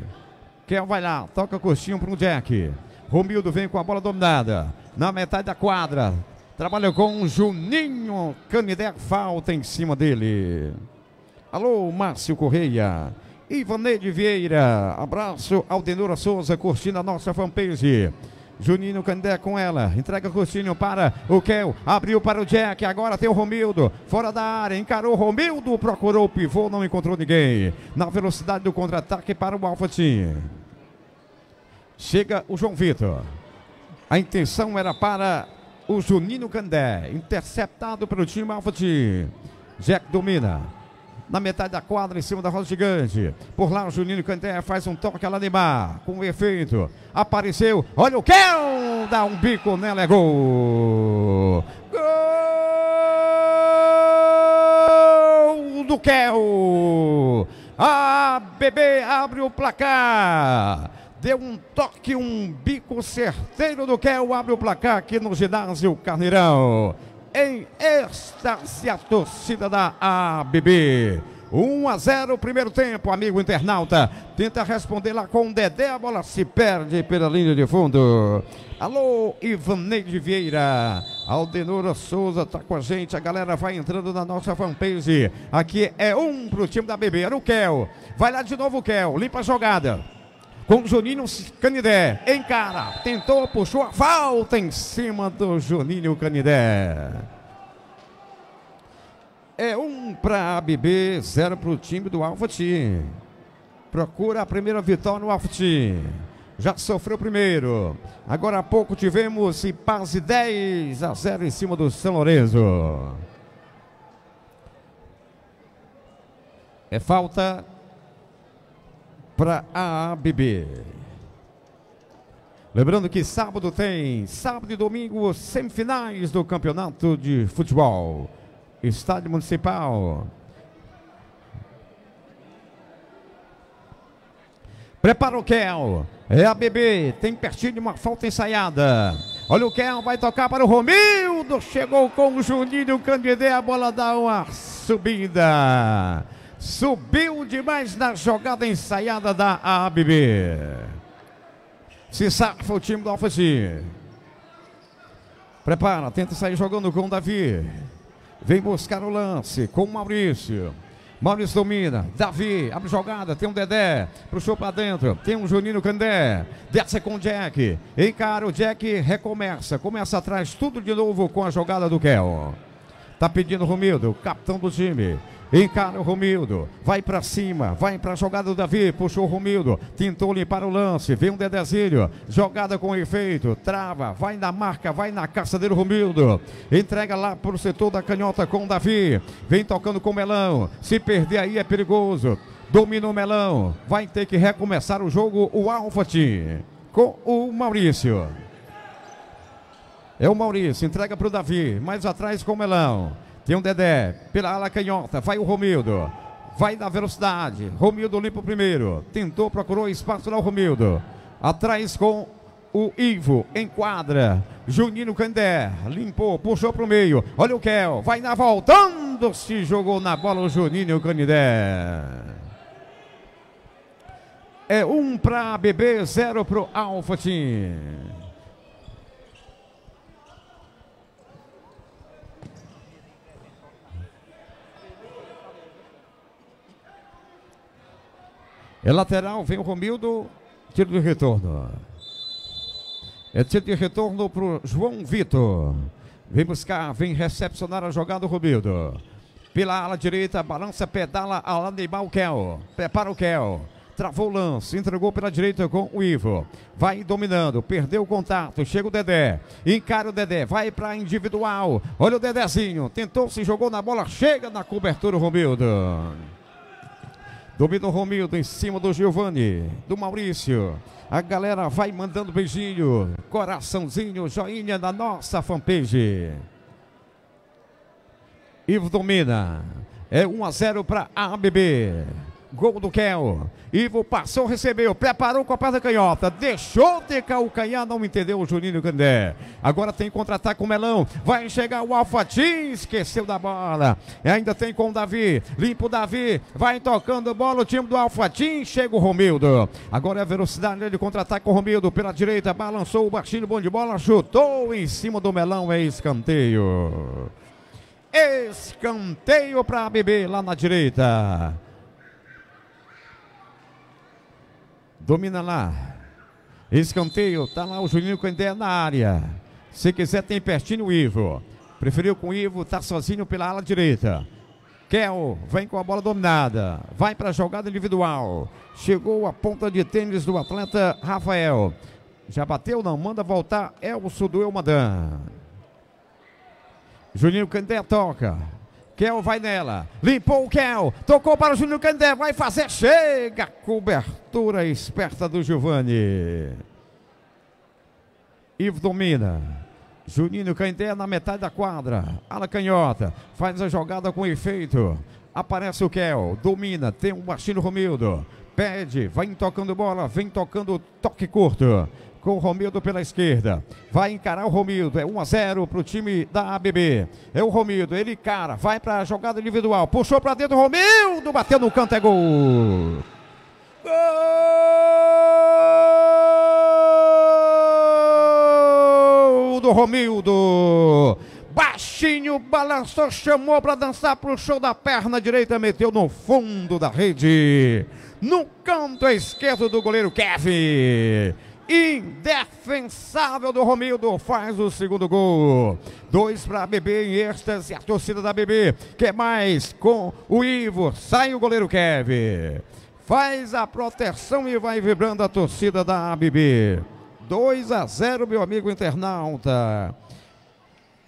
Kel vai lá, toca curtinho para o Jack. Romildo vem com a bola dominada. Na metade da quadra. Trabalha com o Juninho. Canidé falta em cima dele. Alô, Márcio Correia. Ivaneide Vieira, abraço. Aldenora Souza curtindo a nossa fanpage. Juninho Candé com ela. Entrega curtinho para o Kel. Abriu para o Jack. Agora tem o Romildo. Fora da área. Encarou o Romildo. Procurou o pivô. Não encontrou ninguém. Na velocidade do contra-ataque para o Alfa Chega o João Vitor. A intenção era para o Juninho Candé. Interceptado pelo time Alfa Jack domina na metade da quadra, em cima da roda gigante. Por lá, o Juninho Canté faz um toque a Neymar, com efeito. Apareceu, olha o Kel, dá um bico nela, é gol. Gol do Kel. A BB abre o placar deu um toque, um bico certeiro do Kel, abre o placar aqui no ginásio Carneirão em êxtase a torcida da ABB. 1 a 0 primeiro tempo, amigo internauta. Tenta responder lá com o Dedé, a bola se perde pela linha de fundo. Alô, Ivaneide Vieira. Aldenora Souza tá com a gente. A galera vai entrando na nossa fanpage. Aqui é um pro time da BB. Era o Kel. Vai lá de novo o Kel. Limpa a jogada com Juninho Canidé. Encara, tentou, puxou a falta em cima do Juninho Canidé. É um para a BB, zero para o time do Alfa T. Procura a primeira vitória no Alfa T. Já sofreu primeiro. Agora há pouco tivemos e passe 10 a 0 em cima do São Lourenço. É falta para a ABB. Lembrando que sábado tem, sábado e domingo, semifinais do Campeonato de Futebol. Estádio Municipal. Prepara o Kel. É a BB. Tem pertinho de uma falta ensaiada. Olha o Kel, vai tocar para o Romildo. Chegou com o Juninho Candidé. A bola dá uma subida. Subiu demais na jogada ensaiada da ABB. Se safa o time do Alfaci. Prepara, tenta sair jogando com o Davi. Vem buscar o lance com o Maurício. Maurício domina, Davi, abre jogada, tem um Dedé, puxou para dentro, tem um Juninho Candé, desce com o Jack, encara o Jack, recomeça, começa atrás, tudo de novo com a jogada do Kel. Tá pedindo Romildo, capitão do time, Encara o Romildo, vai para cima, vai para a jogada do Davi, puxou o Romildo, tentou limpar o lance, vem um Dedezinho, jogada com efeito, trava, vai na marca, vai na caça dele o Romildo, entrega lá para o setor da canhota com o Davi, vem tocando com o Melão, se perder aí é perigoso, domina o Melão, vai ter que recomeçar o jogo o Alfa com o Maurício. É o Maurício, entrega para o Davi, mais atrás com o Melão. Tem um Dedé, pela ala canhota, vai o Romildo. Vai na velocidade. Romildo limpa o primeiro. Tentou, procurou espaço lá o Romildo. Atrás com o Ivo. Enquadra. Juninho Candé. Limpou, puxou para o meio. Olha o Kel. Vai na voltando. Se jogou na bola o Juninho Candé. É um para BB, zero para o Alfa Team. É lateral, vem o Romildo, tiro de retorno. É tiro de retorno para o João Vitor. Vem buscar, vem recepcionar a jogada do Romildo. Pela ala direita, balança, pedala, Neymar o Kel. Prepara o Kel. Travou o lance, entregou pela direita com o Ivo. Vai dominando, perdeu o contato, chega o Dedé. Encara o Dedé, vai para individual. Olha o Dedézinho, tentou, se jogou na bola, chega na cobertura o Romildo. Domina Romildo em cima do Giovanni, do Maurício. A galera vai mandando beijinho, coraçãozinho, joinha da nossa fanpage. Ivo domina. É 1 a 0 para a ABB. Gol do Kel. Ivo passou, recebeu, preparou com a perna canhota, deixou de o canhar, não entendeu o Juninho Candé. Agora tem contra-ataque com o Melão, vai chegar o Alfatim, esqueceu da bola. E ainda tem com o Davi, limpa o Davi, vai tocando bola o time do Alfatim, chega o Romildo. Agora é a velocidade de contra-ataque com o Romildo, pela direita, balançou o baixinho, bom de bola, chutou em cima do Melão, é escanteio. Escanteio para a BB lá na direita. Domina lá. Escanteio. Tá lá o Juninho Candé na área. Se quiser, tem pertinho o Ivo. Preferiu com o Ivo. Tá sozinho pela ala direita. Kel vem com a bola dominada. Vai para a jogada individual. Chegou a ponta de tênis do atleta Rafael. Já bateu, não. Manda voltar Elso do Elmadan. Juninho Candé toca. Kel vai nela. Limpou o Kel. Tocou para o Juninho Candé. Vai fazer. Chega. Cobertura esperta do Giovani. Ivo domina. Juninho Candé na metade da quadra. Ala canhota. Faz a jogada com efeito. Aparece o Kel. Domina. Tem o Martino Romildo. Pede. vem tocando bola. Vem tocando toque curto com o Romildo pela esquerda. Vai encarar o Romildo. É 1 a 0 para o time da ABB. É o Romildo. Ele cara, vai para a jogada individual. Puxou para dentro o Romildo. Bateu no canto. É gol. Gol do Romildo. Baixinho balançou, chamou para dançar para o show da perna direita, meteu no fundo da rede, no canto esquerdo do goleiro Kevin indefensável do Romildo, faz o segundo gol. Dois para BB em êxtase, a torcida da BB. Quer é mais? Com o Ivo, sai o goleiro Kevin. Faz a proteção e vai vibrando a torcida da ABB. 2 a 0, meu amigo internauta.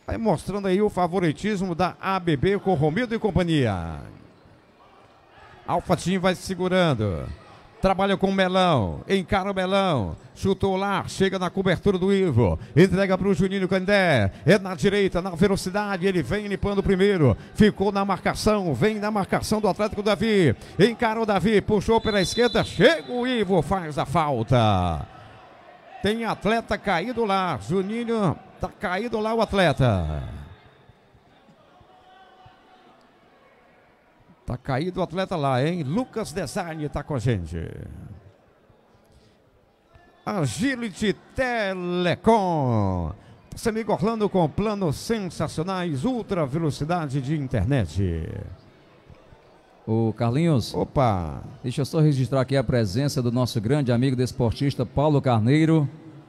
Vai mostrando aí o favoritismo da ABB com Romildo e companhia. Alfatinho vai segurando trabalha com o melão, encara o melão, chutou lá, chega na cobertura do Ivo, entrega para o Juninho Candé, é na direita, na velocidade, ele vem limpando o primeiro, ficou na marcação, vem na marcação do Atlético Davi, o Davi, puxou pela esquerda, chega o Ivo, faz a falta. Tem atleta caído lá, Juninho, tá caído lá o atleta. Tá caído o atleta lá, hein? Lucas Design tá com a gente. Agility Telecom. Seu Orlando com planos sensacionais, ultra velocidade de internet. O Carlinhos. Opa! Deixa eu só registrar aqui a presença do nosso grande amigo desportista Paulo Carneiro,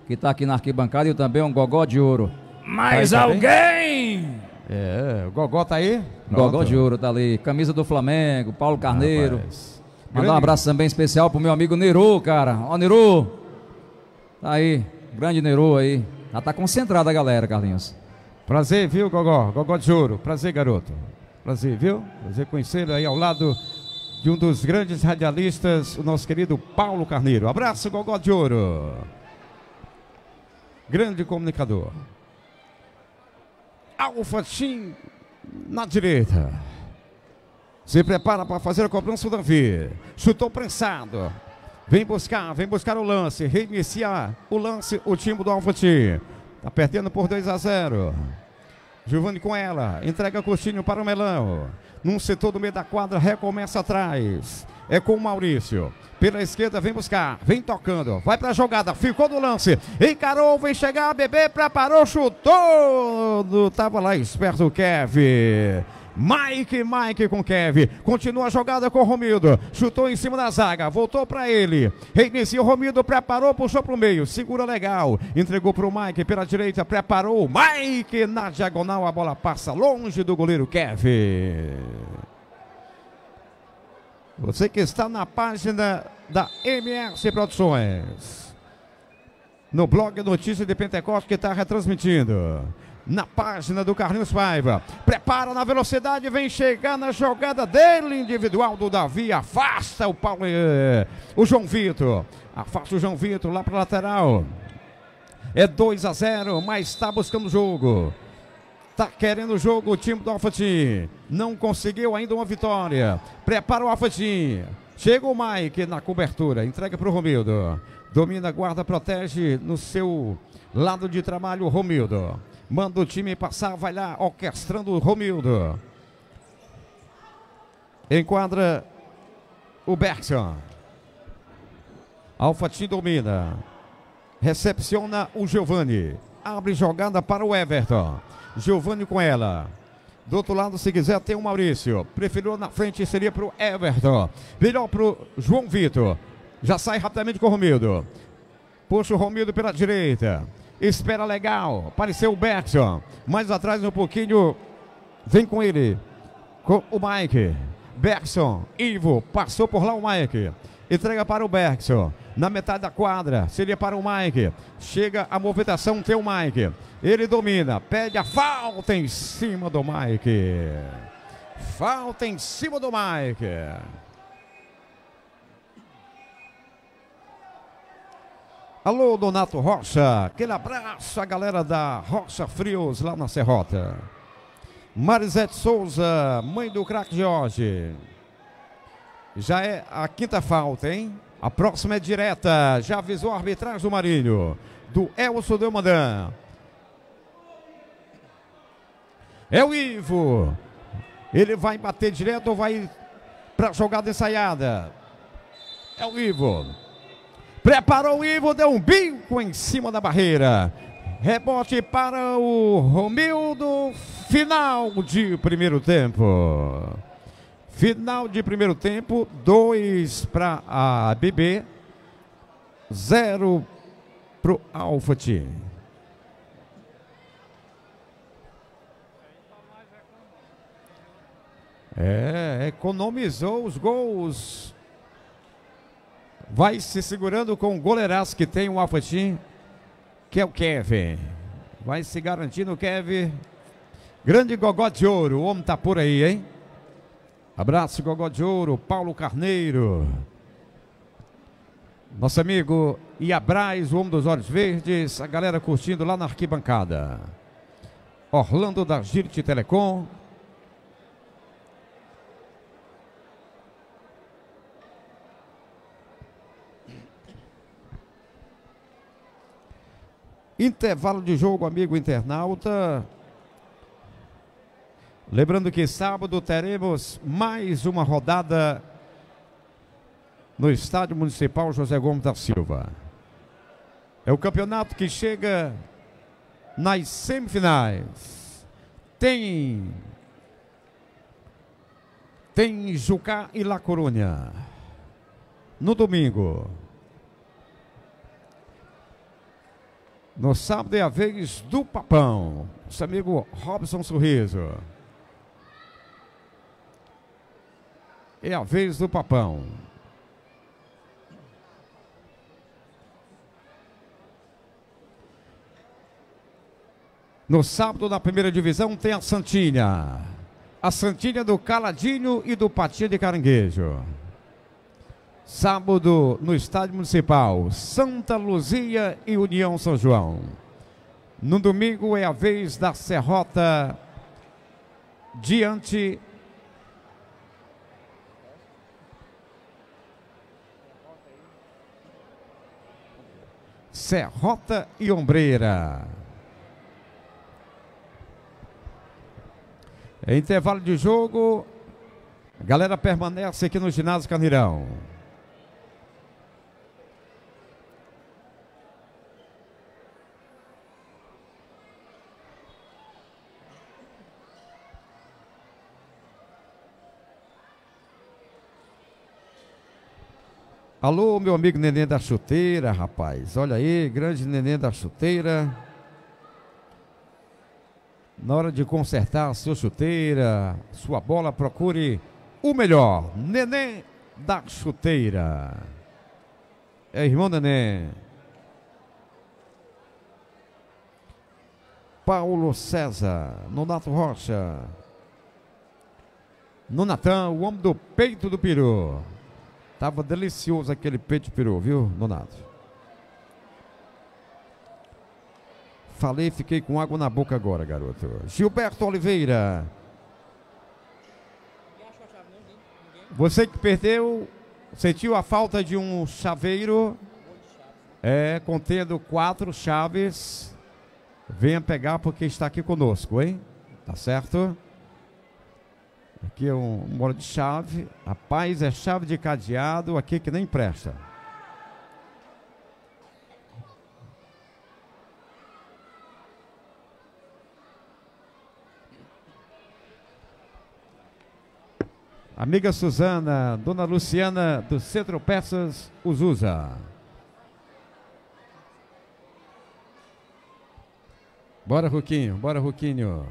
que está aqui na arquibancada e também um gogó de ouro. Mais tá aí, tá alguém! Bem? É, o Gogó tá aí? Gogó de ouro tá ali. Camisa do Flamengo, Paulo Carneiro. Mandar um abraço também especial pro meu amigo Neru, cara. Ó, Neru. Tá aí. Grande Neru aí. Já tá concentrada a galera, Carlinhos. Prazer, viu, Gogó? Gogó de ouro. Prazer, garoto. Prazer, viu? Prazer conhecê-lo aí ao lado de um dos grandes radialistas, o nosso querido Paulo Carneiro. Abraço, Gogó de ouro. Grande comunicador. Alfa na direita. Se prepara para fazer a cobrança o Davi. Chutou prensado. Vem buscar, vem buscar o lance. Reinicia o lance o time do Alfa Está perdendo por 2 a 0. Giovanni com ela, entrega costinho para o Melão. Num setor do meio da quadra, recomeça atrás. É com o Maurício. Pela esquerda, vem buscar, vem tocando, vai para a jogada, ficou no lance, encarou, vem chegar, bebê, preparou, chutou, tava lá esperto o Kevin. Mike, Mike com Kevin. Continua a jogada com o Romildo. Chutou em cima da zaga. Voltou para ele. Reinicia o Romildo. Preparou, puxou para o meio. Segura legal. Entregou para o Mike pela direita. Preparou. Mike na diagonal. A bola passa longe do goleiro Kevin. Você que está na página da MS Produções. No blog Notícias de Pentecostes que está retransmitindo na página do Carlinhos Paiva. Prepara na velocidade, vem chegar na jogada dele, individual do Davi, afasta o Paulo, eh, o João Vitor. Afasta o João Vitor lá para lateral. É 2 a 0, mas está buscando o jogo. Tá querendo o jogo o time do Alfatim. Não conseguiu ainda uma vitória. Prepara o Alfatim. Chega o Mike na cobertura, entrega para o Romildo. Domina, guarda, protege no seu lado de trabalho, Romildo. Manda o time passar, vai lá, orquestrando o Romildo. Enquadra o Bergson. Alfa Team domina. Recepciona o Giovani. Abre jogada para o Everton. Giovani com ela. Do outro lado, se quiser, tem o Maurício. Preferiu na frente, seria para o Everton. Melhor para o João Vitor. Já sai rapidamente com o Romildo. Puxa o Romildo pela direita. Espera legal. Apareceu o Bertson. Mais atrás um pouquinho. Vem com ele. Com o Mike. Berson, Ivo, passou por lá o Mike. Entrega para o Berson. Na metade da quadra, seria para o Mike. Chega a movimentação, tem o Mike. Ele domina, pede a falta em cima do Mike. Falta em cima do Mike. Alô, Donato Rocha, aquele abraço à galera da Rocha Frios lá na Serrota. Marisete Souza, mãe do craque Jorge. Já é a quinta falta, hein? A próxima é direta. Já avisou a arbitragem do Marinho, Do Elson Delmandan. É o Ivo. Ele vai bater direto ou vai para a jogada ensaiada? É o Ivo. Preparou o Ivo, deu um bico em cima da barreira. Rebote para o Romildo. Final de primeiro tempo. Final de primeiro tempo, 2 para a BB, 0 para o Alfa Team. É, economizou os gols Vai se segurando com o goleiraço que tem o Alfatim, que é o Kevin. Vai se garantindo Kevin. Grande Gogó de Ouro, o homem tá por aí, hein? Abraço, Gogó de Ouro, Paulo Carneiro. Nosso amigo Iabraz, o homem dos olhos verdes, a galera curtindo lá na arquibancada. Orlando da Girte Telecom. Intervalo de jogo, amigo internauta. Lembrando que sábado teremos mais uma rodada no Estádio Municipal José Gomes da Silva. É o campeonato que chega nas semifinais. Tem tem Jucá e La Coruña. No domingo, No sábado é a vez do Papão. Nosso amigo Robson Sorriso. É a vez do Papão. No sábado da primeira divisão tem a Santinha. A Santinha do Caladinho e do Patinha de Caranguejo sábado no Estádio Municipal, Santa Luzia e União São João. No domingo é a vez da Serrota diante Serrota e Ombreira. Intervalo de jogo. A galera permanece aqui no ginásio Canirão. Alô, meu amigo Neném da Chuteira, rapaz. Olha aí, grande Neném da Chuteira. Na hora de consertar a sua chuteira, sua bola, procure o melhor. Neném da Chuteira. É irmão Neném. Paulo César, Nonato Rocha. Nonatan, o homem do peito do peru. Tava delicioso aquele peito de peru, viu, Donato? Falei, fiquei com água na boca agora, garoto. Gilberto Oliveira. Você que perdeu, sentiu a falta de um chaveiro. É, contendo quatro chaves. Venha pegar porque está aqui conosco, hein? Tá certo? Aqui é um muro de chave. Rapaz, é chave de cadeado aqui que nem presta. Amiga Suzana, Dona Luciana do Centro Peças Uzusa. Bora, Ruquinho, bora, Ruquinho.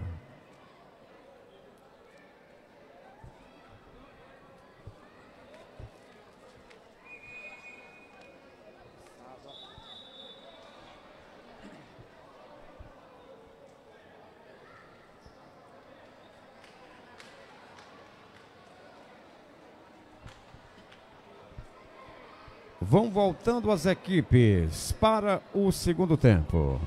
Vão voltando as equipes para o segundo tempo.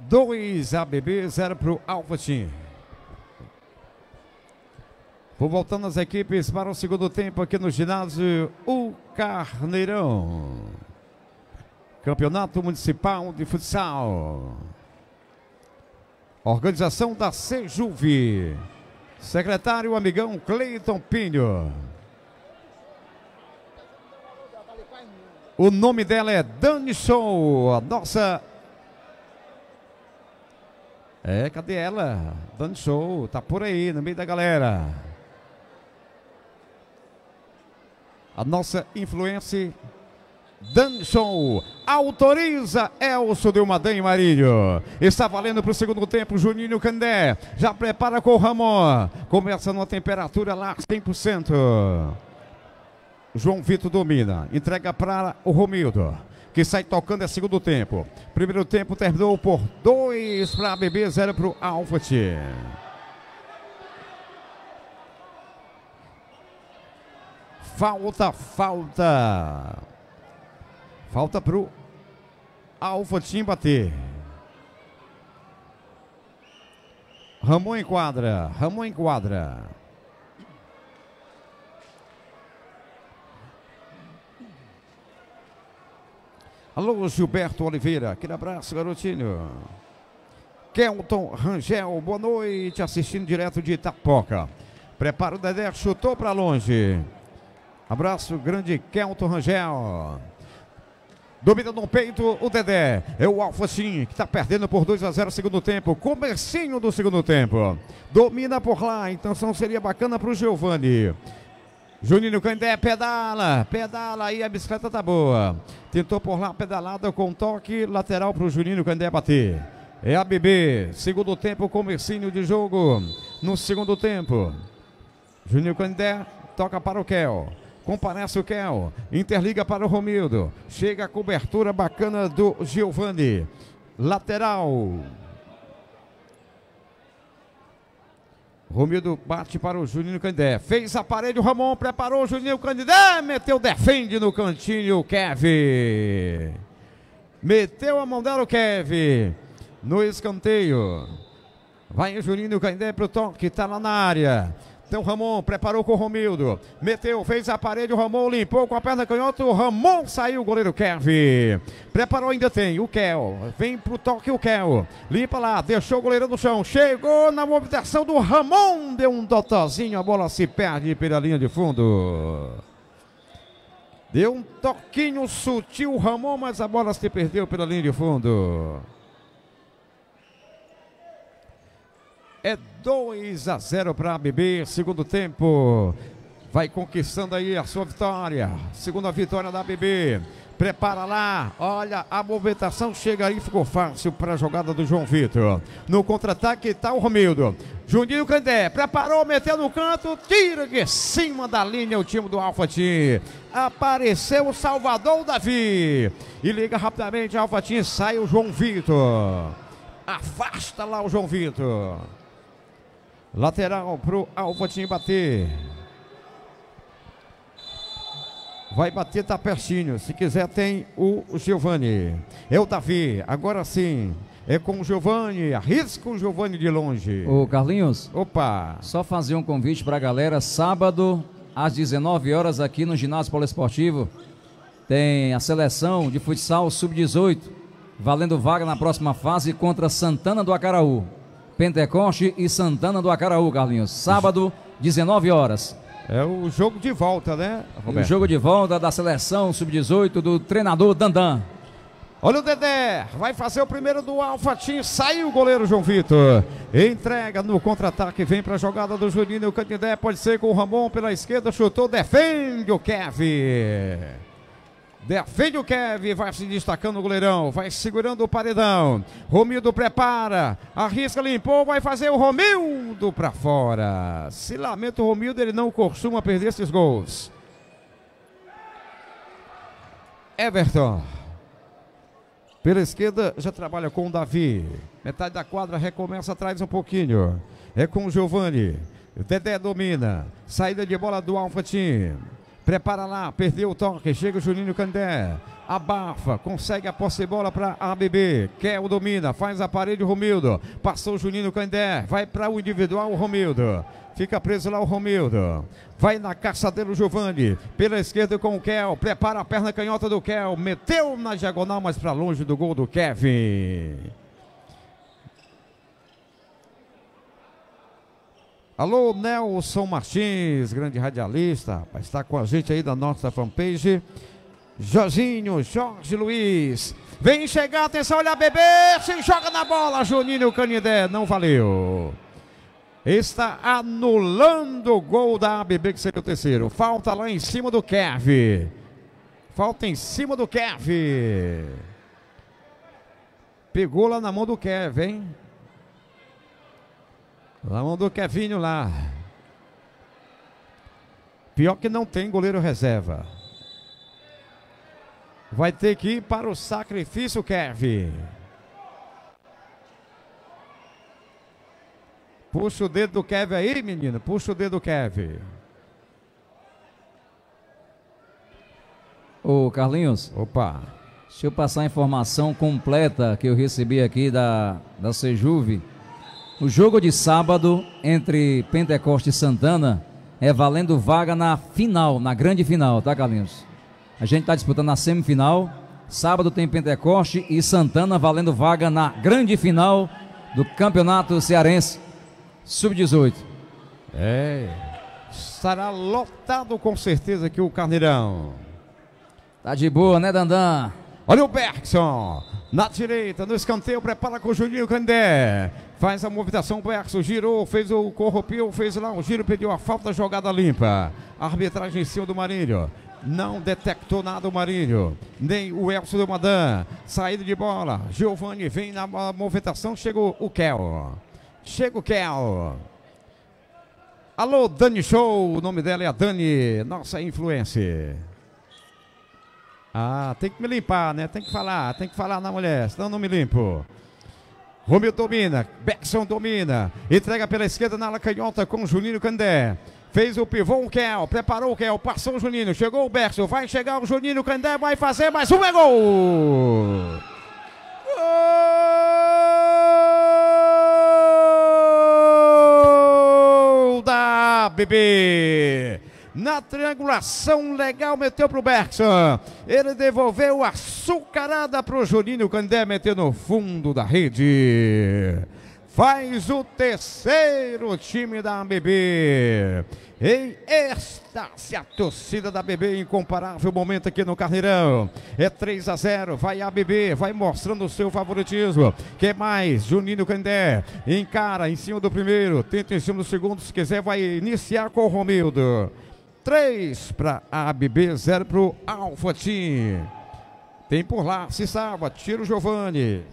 Dois ABB, zero para o Alfa Team. Vou voltando as equipes para o segundo tempo aqui no ginásio O Carneirão. Campeonato Municipal de Futsal. Organização da Sejuve. Secretário amigão Cleiton Pinho. O nome dela é Dani Show, a nossa. É, cadê ela? Dani Show, tá por aí, no meio da galera. a nossa influência Danson autoriza Elso uma e marinho Está valendo para o segundo tempo. Juninho Candé já prepara com o Ramon. Começa numa temperatura lá 100%. João Vitor domina. Entrega para o Romildo. Que sai tocando é segundo tempo. Primeiro tempo terminou por 2 para a BB, 0 para o Alfa. falta, falta. Falta pro Alfa Team bater. Ramon enquadra, Ramon enquadra. Alô, Gilberto Oliveira, aquele abraço, garotinho. Kelton Rangel, boa noite, assistindo direto de Itapoca. Prepara o Dedé, chutou para longe. Abraço grande, Kelton Rangel. Domina no peito o Dedé. É o Alfacim que está perdendo por 2 a 0 no segundo tempo. Comercinho do segundo tempo. Domina por lá. A intenção seria bacana para o Giovani. Juninho Candé pedala, pedala aí, a bicicleta tá boa. Tentou por lá pedalada com toque lateral para o Juninho Candé bater. É a BB, segundo tempo, comercinho de jogo. No segundo tempo, Juninho Candé toca para o Kel. Comparece o Kel. Interliga para o Romildo. Chega a cobertura bacana do Giovani. Lateral. Romildo bate para o Juninho Candé. Fez a parede, o Ramon preparou o Juninho Candé. Meteu, defende no cantinho o Kevin. Meteu a mão dela o Kevin. No escanteio. Vai o Juninho Candé para o toque, está lá na área. Então Ramon preparou com o Romildo. Meteu, fez a parede, o Ramon limpou com a perna canhota. O Ramon saiu, o goleiro Kevin. Preparou, ainda tem o Kel. Vem pro toque o Kel. Limpa lá, deixou o goleiro no chão. Chegou na mobilização do Ramon. Deu um dotozinho, a bola se perde pela linha de fundo. Deu um toquinho sutil o Ramon, mas a bola se perdeu pela linha de fundo. É 2 a 0 para a BB. segundo tempo. Vai conquistando aí a sua vitória. Segunda vitória da BB. Prepara lá, olha a movimentação chega aí, ficou fácil para a jogada do João Vitor. No contra-ataque está o Romildo. Juninho Candé preparou, meteu no canto, tira de cima da linha o time do Alfa Team. Apareceu o Salvador Davi. E liga rapidamente, Alfa Team, sai o João Vitor. Afasta lá o João Vitor. Lateral pro Alfatinho bater. Vai bater, tá pertinho. Se quiser, tem o Giovani. É o Davi. Agora sim. É com o Giovani, arrisca o Giovani de longe. Ô Carlinhos. Opa! Só fazer um convite para a galera, sábado às 19 horas aqui no Ginásio Poliesportivo. Tem a seleção de futsal sub-18, valendo vaga na próxima fase contra Santana do Acaraú. Pentecoste e Santana do Acaraú, Carlinhos. Sábado, 19 horas. É o jogo de volta, né, Roberto? O jogo de volta da seleção sub-18 do treinador Dandan. Olha o Dedé, vai fazer o primeiro do Alfatinho. saiu o goleiro João Vitor. Entrega no contra-ataque, vem para a jogada do Juninho Candidé, pode ser com o Ramon pela esquerda, chutou, defende o Kevin. Defende o Kevin, vai se destacando o goleirão, vai segurando o paredão. Romildo prepara, arrisca, limpou, vai fazer o Romildo para fora. Se lamenta o Romildo, ele não costuma perder esses gols. Everton. Pela esquerda já trabalha com o Davi. Metade da quadra recomeça atrás um pouquinho. É com o Giovani. Dedé domina. Saída de bola do Alfa Team. Prepara lá, perdeu o toque, chega o Juninho Candé. Abafa, consegue a posse de bola para ABB. Quer o domina, faz a parede o Romildo. Passou o Juninho Candé, vai para o individual o Romildo. Fica preso lá o Romildo. Vai na dele o Giovanni. Pela esquerda com o Kel. Prepara a perna canhota do Kel. Meteu na diagonal, mas para longe do gol do Kevin. Alô, Nelson Martins, grande radialista, está com a gente aí da nossa fanpage. Jorginho, Jorge Luiz. Vem chegar, atenção, olha bebê, se joga na bola, Juninho Canindé, não valeu. Está anulando o gol da ABB, que seria o terceiro. Falta lá em cima do Kev. Falta em cima do Kev. Pegou lá na mão do Kev, hein? Lá mandou do Kevinho lá. Pior que não tem goleiro reserva. Vai ter que ir para o sacrifício, Kevin. Puxa o dedo do Kevin aí, menino. Puxa o dedo do Kevin. Ô, Carlinhos. Opa. Deixa eu passar a informação completa que eu recebi aqui da, da Sejuve o jogo de sábado entre Pentecoste e Santana é valendo vaga na final, na grande final, tá, Carlinhos? A gente está disputando a semifinal. Sábado tem Pentecoste e Santana valendo vaga na grande final do Campeonato Cearense Sub-18. É. Estará lotado com certeza aqui o Carneirão. Tá de boa, né, Dandan? Olha o Bergson. Na direita, no escanteio, prepara com o Juninho Candé. Faz a movimentação, Bergson girou, fez o corrompeu, fez lá o giro, pediu a falta, jogada limpa. Arbitragem em cima do Marinho Não detectou nada o Marinho. Nem o Elcio do Madan. Saída de bola. Giovanni vem na movimentação. Chega o Kel. Chega o Kel. Alô, Dani Show. O nome dela é a Dani, nossa influência. Ah, tem que me limpar, né? Tem que falar, tem que falar na mulher, senão não me limpo. Romeu domina, Beckson domina, entrega pela esquerda na ala canhota com Juninho Candé. Fez o pivô, o Kel, preparou o Kel, passou o Juninho, chegou o Berço, vai chegar o Juninho Candé, vai fazer mais um, é gol! Gol da BB! na triangulação legal, meteu para o Bergson. Ele devolveu açucarada para o Juninho Candé, meteu no fundo da rede. Faz o terceiro time da ABB. Em êxtase, a torcida da ABB, incomparável momento aqui no Carneirão. É 3 a 0, vai a ABB, vai mostrando o seu favoritismo. Quer mais? Juninho Candé encara em cima do primeiro, tenta em cima do segundo, se quiser vai iniciar com o Romildo. 3 para ABB, 0 para o Alfa Team. Tem por lá, se salva, tira o Giovani.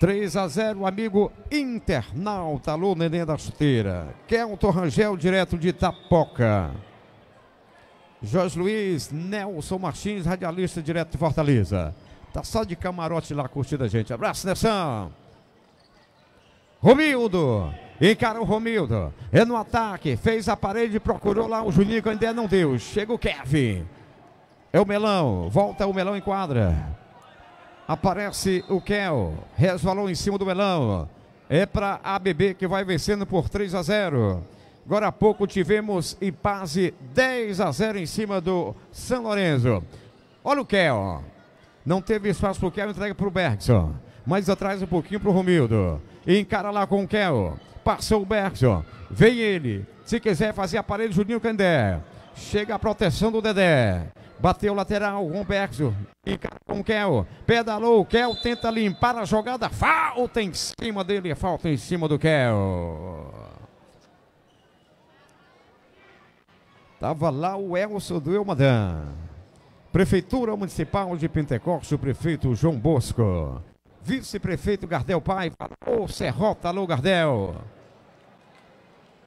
3 a 0, amigo internauta, alô Neném da Chuteira. Kelton Rangel, direto de Itapoca. Jorge Luiz, Nelson Martins, radialista direto de Fortaleza. Tá só de camarote lá curtindo a gente. Abraço, Nelson. Romildo. Encara o Romildo. É no ataque. Fez a parede, procurou lá o Juninho que ainda não deu. Chega o Kevin. É o Melão. Volta o Melão em quadra. Aparece o Kel. Resvalou em cima do Melão. É para a ABB que vai vencendo por 3 a 0. Agora há pouco tivemos Ipaze 10 a 0 em cima do São Lourenço. Olha o Kel. Não teve espaço para o Kel, entrega para o Bergson. Mais atrás um pouquinho para o Romildo. Encara lá com o Kel. Passa o Bergson. Vem ele. Se quiser fazer aparelho, Juninho Candé. Chega a proteção do Dedé. Bateu lateral, Romberto. Encara com o Kel. Pedalou. Kel tenta limpar a jogada. Falta em cima dele. Falta em cima do Kel. Tava lá o Elson do Elmadan. Prefeitura Municipal de Pentecostes, o prefeito João Bosco. Vice-prefeito Gardel Pai. Ô, Serrota, alô, Gardel.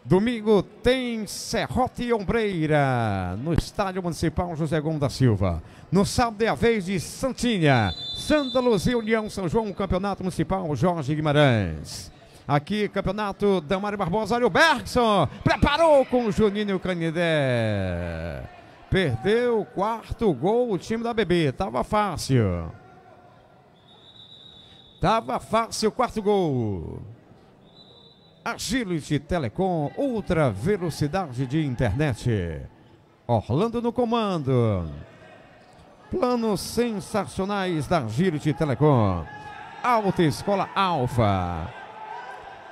Domingo tem Serrote e Ombreira no Estádio Municipal José Gomes da Silva. No sábado é a vez de Santinha, Santa Luzia, União São João, Campeonato Municipal Jorge Guimarães. Aqui, Campeonato Damário Barbosa, olha o Bergson, preparou com o Juninho Canidé. Perdeu o quarto gol o time da BB, tava fácil. Tava fácil o quarto gol. Agility Telecom, ultra velocidade de internet. Orlando no comando. Planos sensacionais da Agility Telecom. Alta Escola Alfa.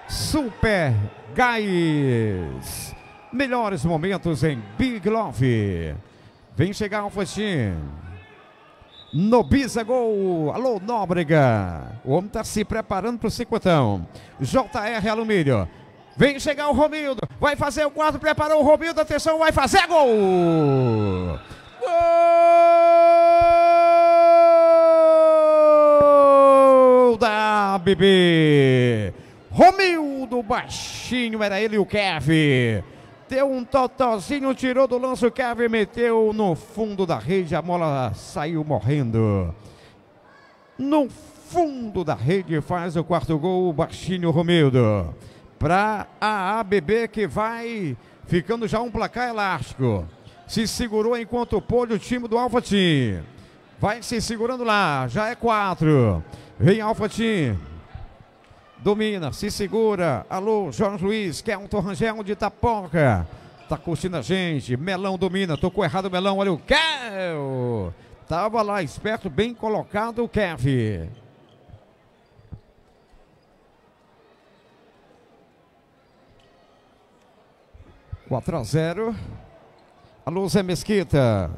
Super Gás. Melhores momentos em Big Love. Vem chegar, Alfa Team. Nobisa Gol. Alô, Nóbrega. O homem está se preparando para o cinquentão. JR Alumínio. Vem chegar o Romildo. Vai fazer o quadro. Preparou o Romildo. Atenção, vai fazer gol. Gol da BB. Romildo baixinho. Era ele e o Kevin. Deu um totozinho, tirou do lance o Kevin, meteu no fundo da rede, a bola saiu morrendo. No fundo da rede faz o quarto gol o Baixinho Romildo. Para a ABB que vai ficando já um placar elástico. Se segurou enquanto pôde o time do Alfa Team. Vai se segurando lá, já é quatro. Vem Alfa Team, domina, se segura. Alô, Jorge Luiz, quer um torrangel de tapoca? Tá curtindo a gente. Melão domina, tocou errado o Melão, olha o Kev, Tava lá esperto, bem colocado o Kev. Quatro a zero. Alô, Zé Mesquita.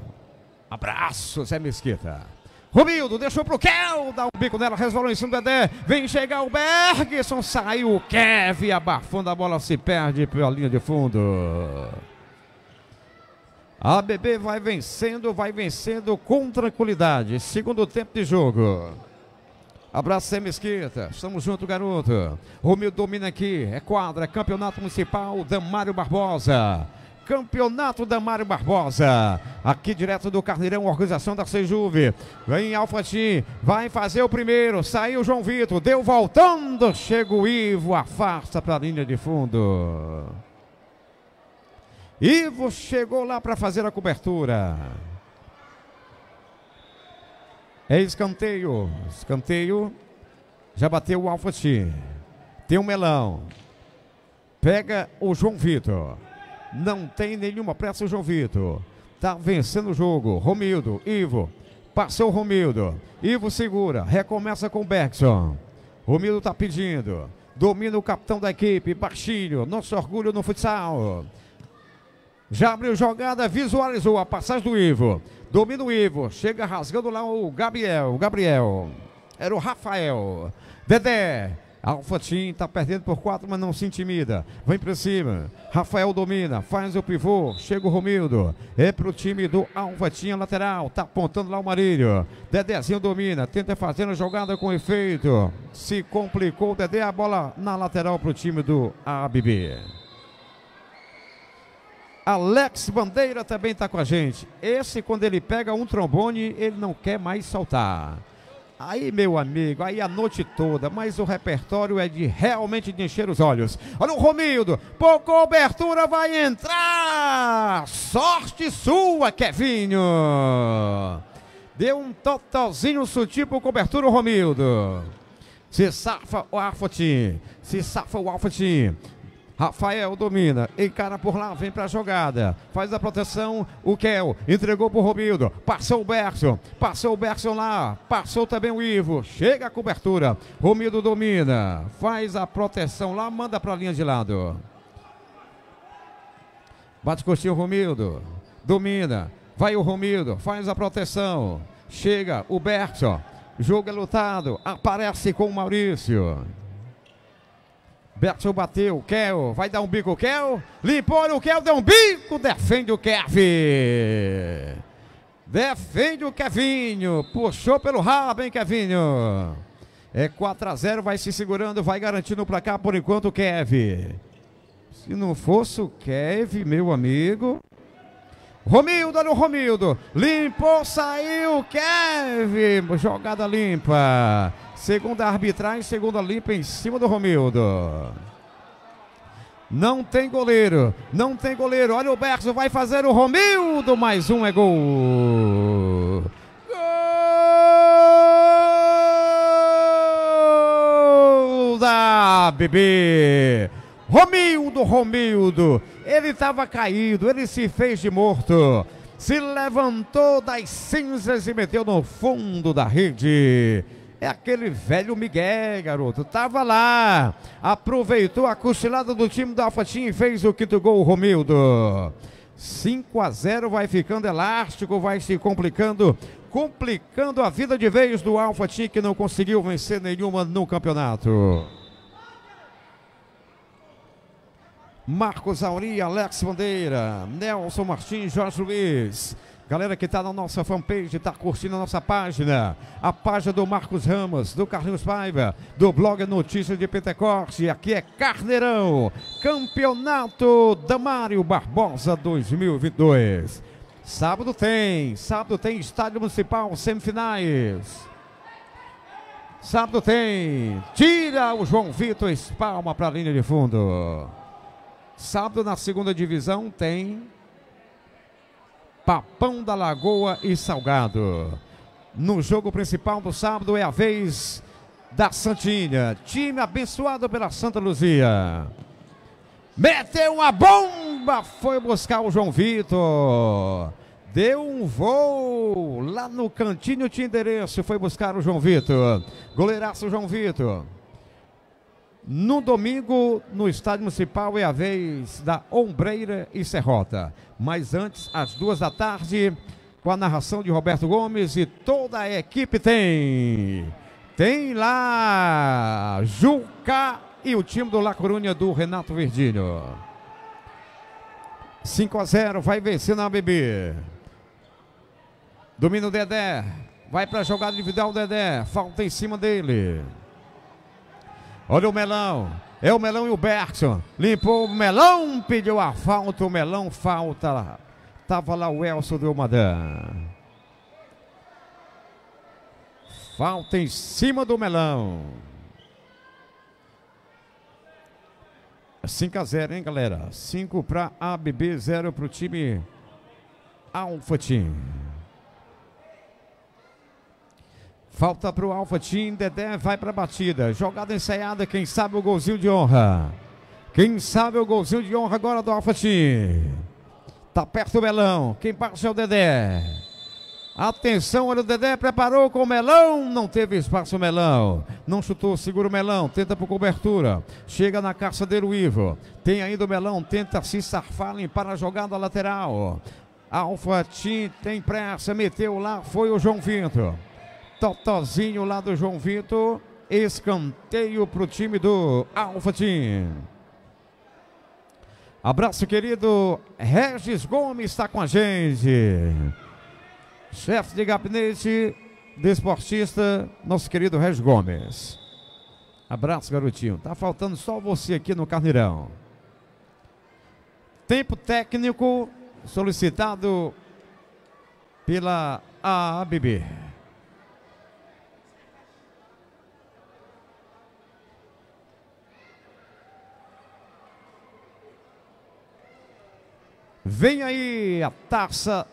Abraço, Zé Mesquita. Romildo deixou pro Kel, dá o um bico nela, resvalou em cima do Dedé. Vem chegar o Bergson, saiu o Kev, abafando a bola, se perde pela linha de fundo. A BB vai vencendo, vai vencendo com tranquilidade. Segundo tempo de jogo. Abraço, Sem Mesquita. Estamos junto, garoto. Romildo domina aqui. É quadra, campeonato municipal, Damário Barbosa. Campeonato Damário Barbosa. Aqui direto do Carneirão, organização da Sejuve. Vem Alfatim, vai fazer o primeiro. Saiu João Vitor, deu voltando. Chega o Ivo, afasta para a linha de fundo. Ivo chegou lá para fazer a cobertura. É escanteio. Escanteio. Já bateu o Alfatim. Tem o um melão. Pega o João Vitor. Não tem nenhuma pressa João Vitor. Tá vencendo o jogo. Romildo, Ivo. Passou o Romildo. Ivo segura. Recomeça com o Bergson. Romildo tá pedindo. Domina o capitão da equipe, Baixinho. Nosso orgulho no futsal. Já abriu jogada, visualizou a passagem do Ivo. Domina o Ivo. Chega rasgando lá o Gabriel. O Gabriel. Era o Rafael. Dedé. Alfa Team tá perdendo por quatro, mas não se intimida. Vem para cima. Rafael domina, faz o pivô. Chega o Romildo. É pro time do Alfa Team lateral. Tá apontando lá o Marílio. Dedezinho domina, tenta fazer a jogada com efeito. Se complicou, Dedé a bola na lateral pro time do ABB. Alex Bandeira também está com a gente. Esse, quando ele pega um trombone, ele não quer mais saltar. Aí, meu amigo, aí a noite toda, mas o repertório é de realmente de encher os olhos. Olha o Romildo, por cobertura vai entrar! Sorte sua, Kevinho! Deu um totalzinho sutil por cobertura o Romildo. Se safa o Alfa Se safa o Alfa Rafael domina, encara por lá, vem para a jogada, faz a proteção, o Kel, entregou para o Romildo, passou o Berson, passou o Berson lá, passou também o Ivo, chega a cobertura, Romildo domina, faz a proteção lá, manda para a linha de lado. Bate coxinha o Romildo, domina, vai o Romildo, faz a proteção, chega o Berson, jogo é lutado, aparece com o Maurício. Beto bateu, Kel, vai dar um bico, Kel, limpou, olha o Kel, deu um bico, defende o Kevin. Defende o Kevinho, puxou pelo rabo, hein, Kevinho. É 4 a 0 vai se segurando, vai garantindo o placar por enquanto o Kev. Se não fosse o Kev, meu amigo... Romildo, olha o Romildo, limpou, saiu, Kev, jogada limpa. Segunda arbitragem, segunda limpa em cima do Romildo. Não tem goleiro, não tem goleiro. Olha o Berço, vai fazer o Romildo. Mais um é gol. Gol da BB. Romildo, Romildo. Ele estava caído, ele se fez de morto. Se levantou das cinzas e meteu no fundo da rede. É aquele velho Miguel, garoto. Tava lá. Aproveitou a cochilada do time do Alfatim e fez o quinto gol, Romildo. 5 a 0 vai ficando elástico, vai se complicando, complicando a vida de vez do Alfa que não conseguiu vencer nenhuma no campeonato. Marcos Auri, Alex Bandeira, Nelson Martins, Jorge Luiz. Galera que está na nossa fanpage, está curtindo a nossa página, a página do Marcos Ramos, do Carlinhos Paiva, do blog Notícias de Pentecoste. Aqui é Carneirão, Campeonato Damário Barbosa 2022. Sábado tem, sábado tem Estádio Municipal, semifinais. Sábado tem, tira o João Vitor, espalma para a linha de fundo. Sábado na segunda divisão tem Papão da Lagoa e Salgado. No jogo principal do sábado é a vez da Santinha, time abençoado pela Santa Luzia. Meteu uma bomba, foi buscar o João Vitor. Deu um voo lá no cantinho de endereço, foi buscar o João Vitor. Goleiraço João Vitor. No domingo, no Estádio Municipal, é a vez da Ombreira e Serrota. Mas antes, às duas da tarde, com a narração de Roberto Gomes e toda a equipe tem. Tem lá Juca e o time do La Corunha do Renato Verdinho. 5 a 0 vai vencer na ABB. Domina o Dedé. Vai para a jogada individual, Dedé. Falta em cima dele. Olha o melão. É o melão e o Bergson. Limpou o melão, pediu a falta. O melão falta Tava lá o Elson do Madan. Falta em cima do melão. 5 a 0, hein, galera? 5 para ABB, 0 para o time Alfa Team. Falta para o Alfa Team, Dedé vai para a batida. Jogada ensaiada, quem sabe o golzinho de honra. Quem sabe o golzinho de honra agora do Alfa Team. Tá perto o melão, quem passa é o Dedé. Atenção, olha o Dedé, preparou com o Melão, não teve espaço o Melão, não chutou, segura o Melão, tenta por cobertura, chega na caça dele o Ivo, tem ainda o Melão, tenta se sarfar, para a jogada lateral, Alfa Tim tem pressa, meteu lá, foi o João Vitor. Totozinho lá do João Vitor. Escanteio para o time do Alfa Team. Abraço, querido. Regis Gomes está com a gente. Chefe de gabinete, desportista, nosso querido Regis Gomes. Abraço, garotinho. Tá faltando só você aqui no Carneirão. Tempo técnico solicitado pela AABB. Vem aí a Taça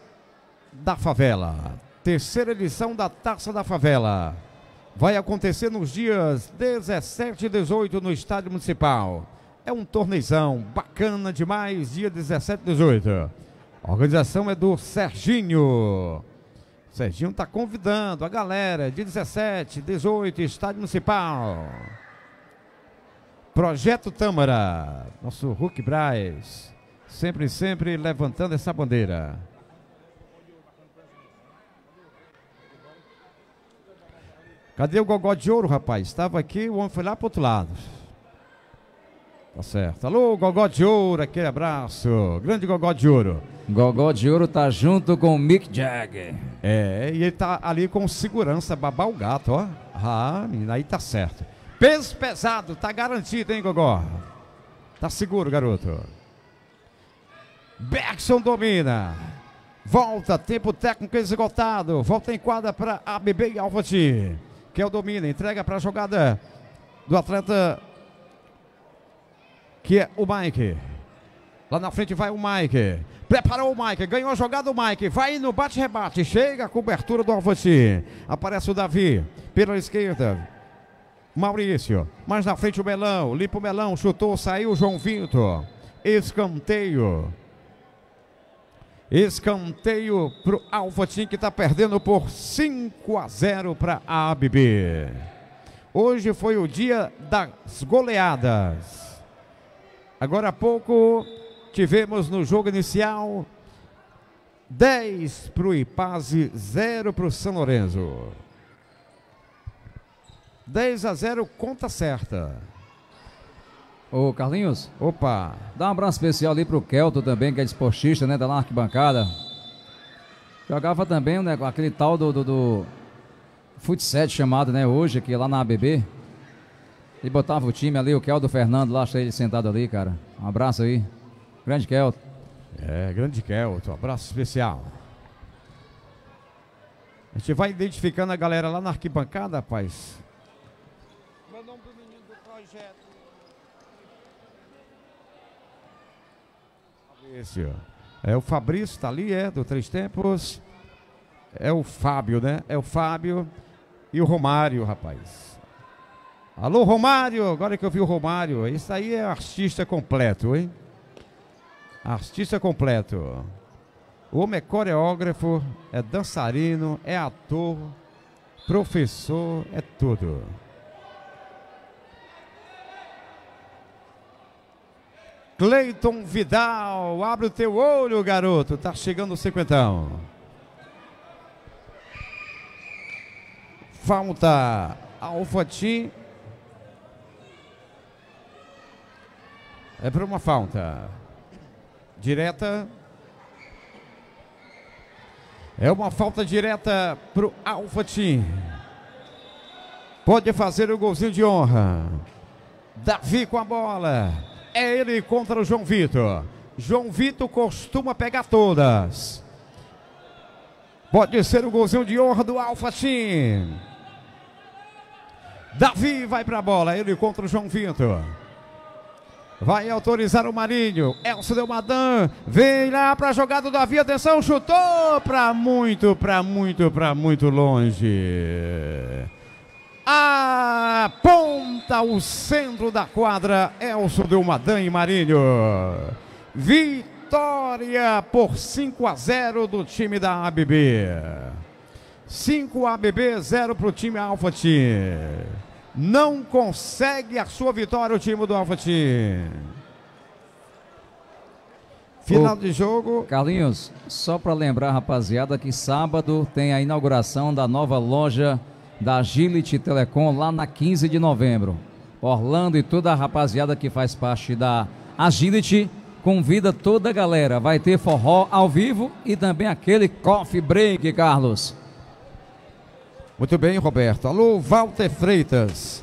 da Favela. Terceira edição da Taça da Favela. Vai acontecer nos dias 17 e 18 no Estádio Municipal. É um torneizão bacana demais, dia 17 e 18. A organização é do Serginho. O Serginho está convidando a galera, dia 17, 18, Estádio Municipal. Projeto Tâmara, nosso Hulk Braz sempre, sempre levantando essa bandeira. Cadê o gogó de ouro, rapaz? Estava aqui, o homem foi lá para outro lado. Tá certo. Alô, Gogó de Ouro, aquele abraço. Grande Gogó de Ouro. Gogó de Ouro tá junto com o Mick Jagger. É, e ele tá ali com segurança, babar o gato, ó. Ah, menina, aí tá certo. Peso pesado, tá garantido, hein, Gogó? Tá seguro, garoto. Bergson domina. Volta, tempo técnico esgotado. Volta em quadra para a e Alvati. Que é o domina, entrega para a jogada do atleta que é o Mike. Lá na frente vai o Mike. Preparou o Mike, ganhou a jogada o Mike. Vai no bate-rebate. Chega a cobertura do Alvati. Aparece o Davi pela esquerda. Maurício. Mais na frente o Melão. Limpa o Melão. Chutou, saiu o João Vitor. Escanteio. Escanteio para o Alfa Team que está perdendo por 5 a 0 para a ABB. Hoje foi o dia das goleadas. Agora há pouco tivemos no jogo inicial 10 para o Ipaze, 0 para o São Lourenço. 10 a 0, conta certa. Ô Carlinhos, opa, dá um abraço especial ali pro Kelto também, que é desportista, né, da arquibancada. Jogava também, né, aquele tal do, do, do futsal chamado, né, hoje, aqui lá na ABB. Ele botava o time ali, o Kelto Fernando lá, achei ele sentado ali, cara. Um abraço aí. Grande Kelto. É, grande Kelto, um abraço especial. A gente vai identificando a galera lá na arquibancada, rapaz. Meu nome do menino do projeto. ó É o Fabrício, tá ali, é, do Três Tempos. É o Fábio, né? É o Fábio e o Romário, rapaz. Alô, Romário! Agora que eu vi o Romário, isso aí é artista completo, hein? Artista completo. O homem é coreógrafo, é dançarino, é ator, professor, é tudo. Cleiton Vidal, abre o teu olho, garoto. Tá chegando o cinquentão. Falta Alfati. É para uma falta. Direta. É uma falta direta para o Alfati. Pode fazer o golzinho de honra. Davi com a bola. É ele contra o João Vitor. João Vitor costuma pegar todas. Pode ser o um golzinho de honra do Alfa Team. Davi vai para a bola. Ele contra o João Vitor. Vai autorizar o Marinho. Elcio deu Madan. Vem lá para a jogada do Davi. Atenção, chutou para muito, para muito, para muito longe aponta o centro da quadra, Elso Delmadan e Marinho. Vitória por 5 a 0 do time da ABB. 5 ABB, 0 para o time Alfa Team. Não consegue a sua vitória o time do Alfa Team. Final de jogo. Carlinhos, só para lembrar, rapaziada, que sábado tem a inauguração da nova loja da Agility Telecom lá na 15 de novembro. Orlando e toda a rapaziada que faz parte da Agility convida toda a galera. Vai ter forró ao vivo e também aquele coffee break, Carlos. Muito bem, Roberto. Alô, Walter Freitas.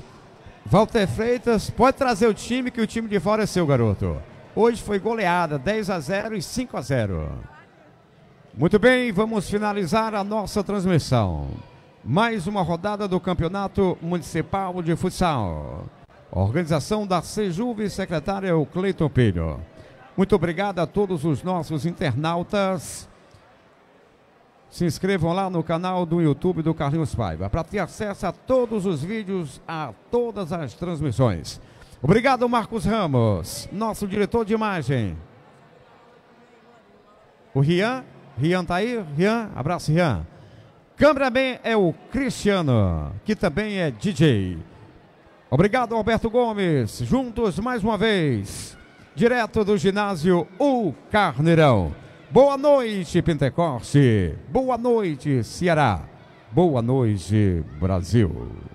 Walter Freitas, pode trazer o time que o time de fora é seu, garoto. Hoje foi goleada 10 a 0 e 5 a 0. Muito bem, vamos finalizar a nossa transmissão mais uma rodada do Campeonato Municipal de Futsal. Organização da Sejuve, secretário Cleiton Pilho. Muito obrigado a todos os nossos internautas. Se inscrevam lá no canal do YouTube do Carlinhos Paiva para ter acesso a todos os vídeos, a todas as transmissões. Obrigado, Marcos Ramos, nosso diretor de imagem. O Rian, Rian tá aí? Rian, abraço, Rian bem é o Cristiano, que também é DJ. Obrigado, Alberto Gomes. Juntos mais uma vez, direto do ginásio O Carneirão. Boa noite, Pentecoste. Boa noite, Ceará. Boa noite, Brasil.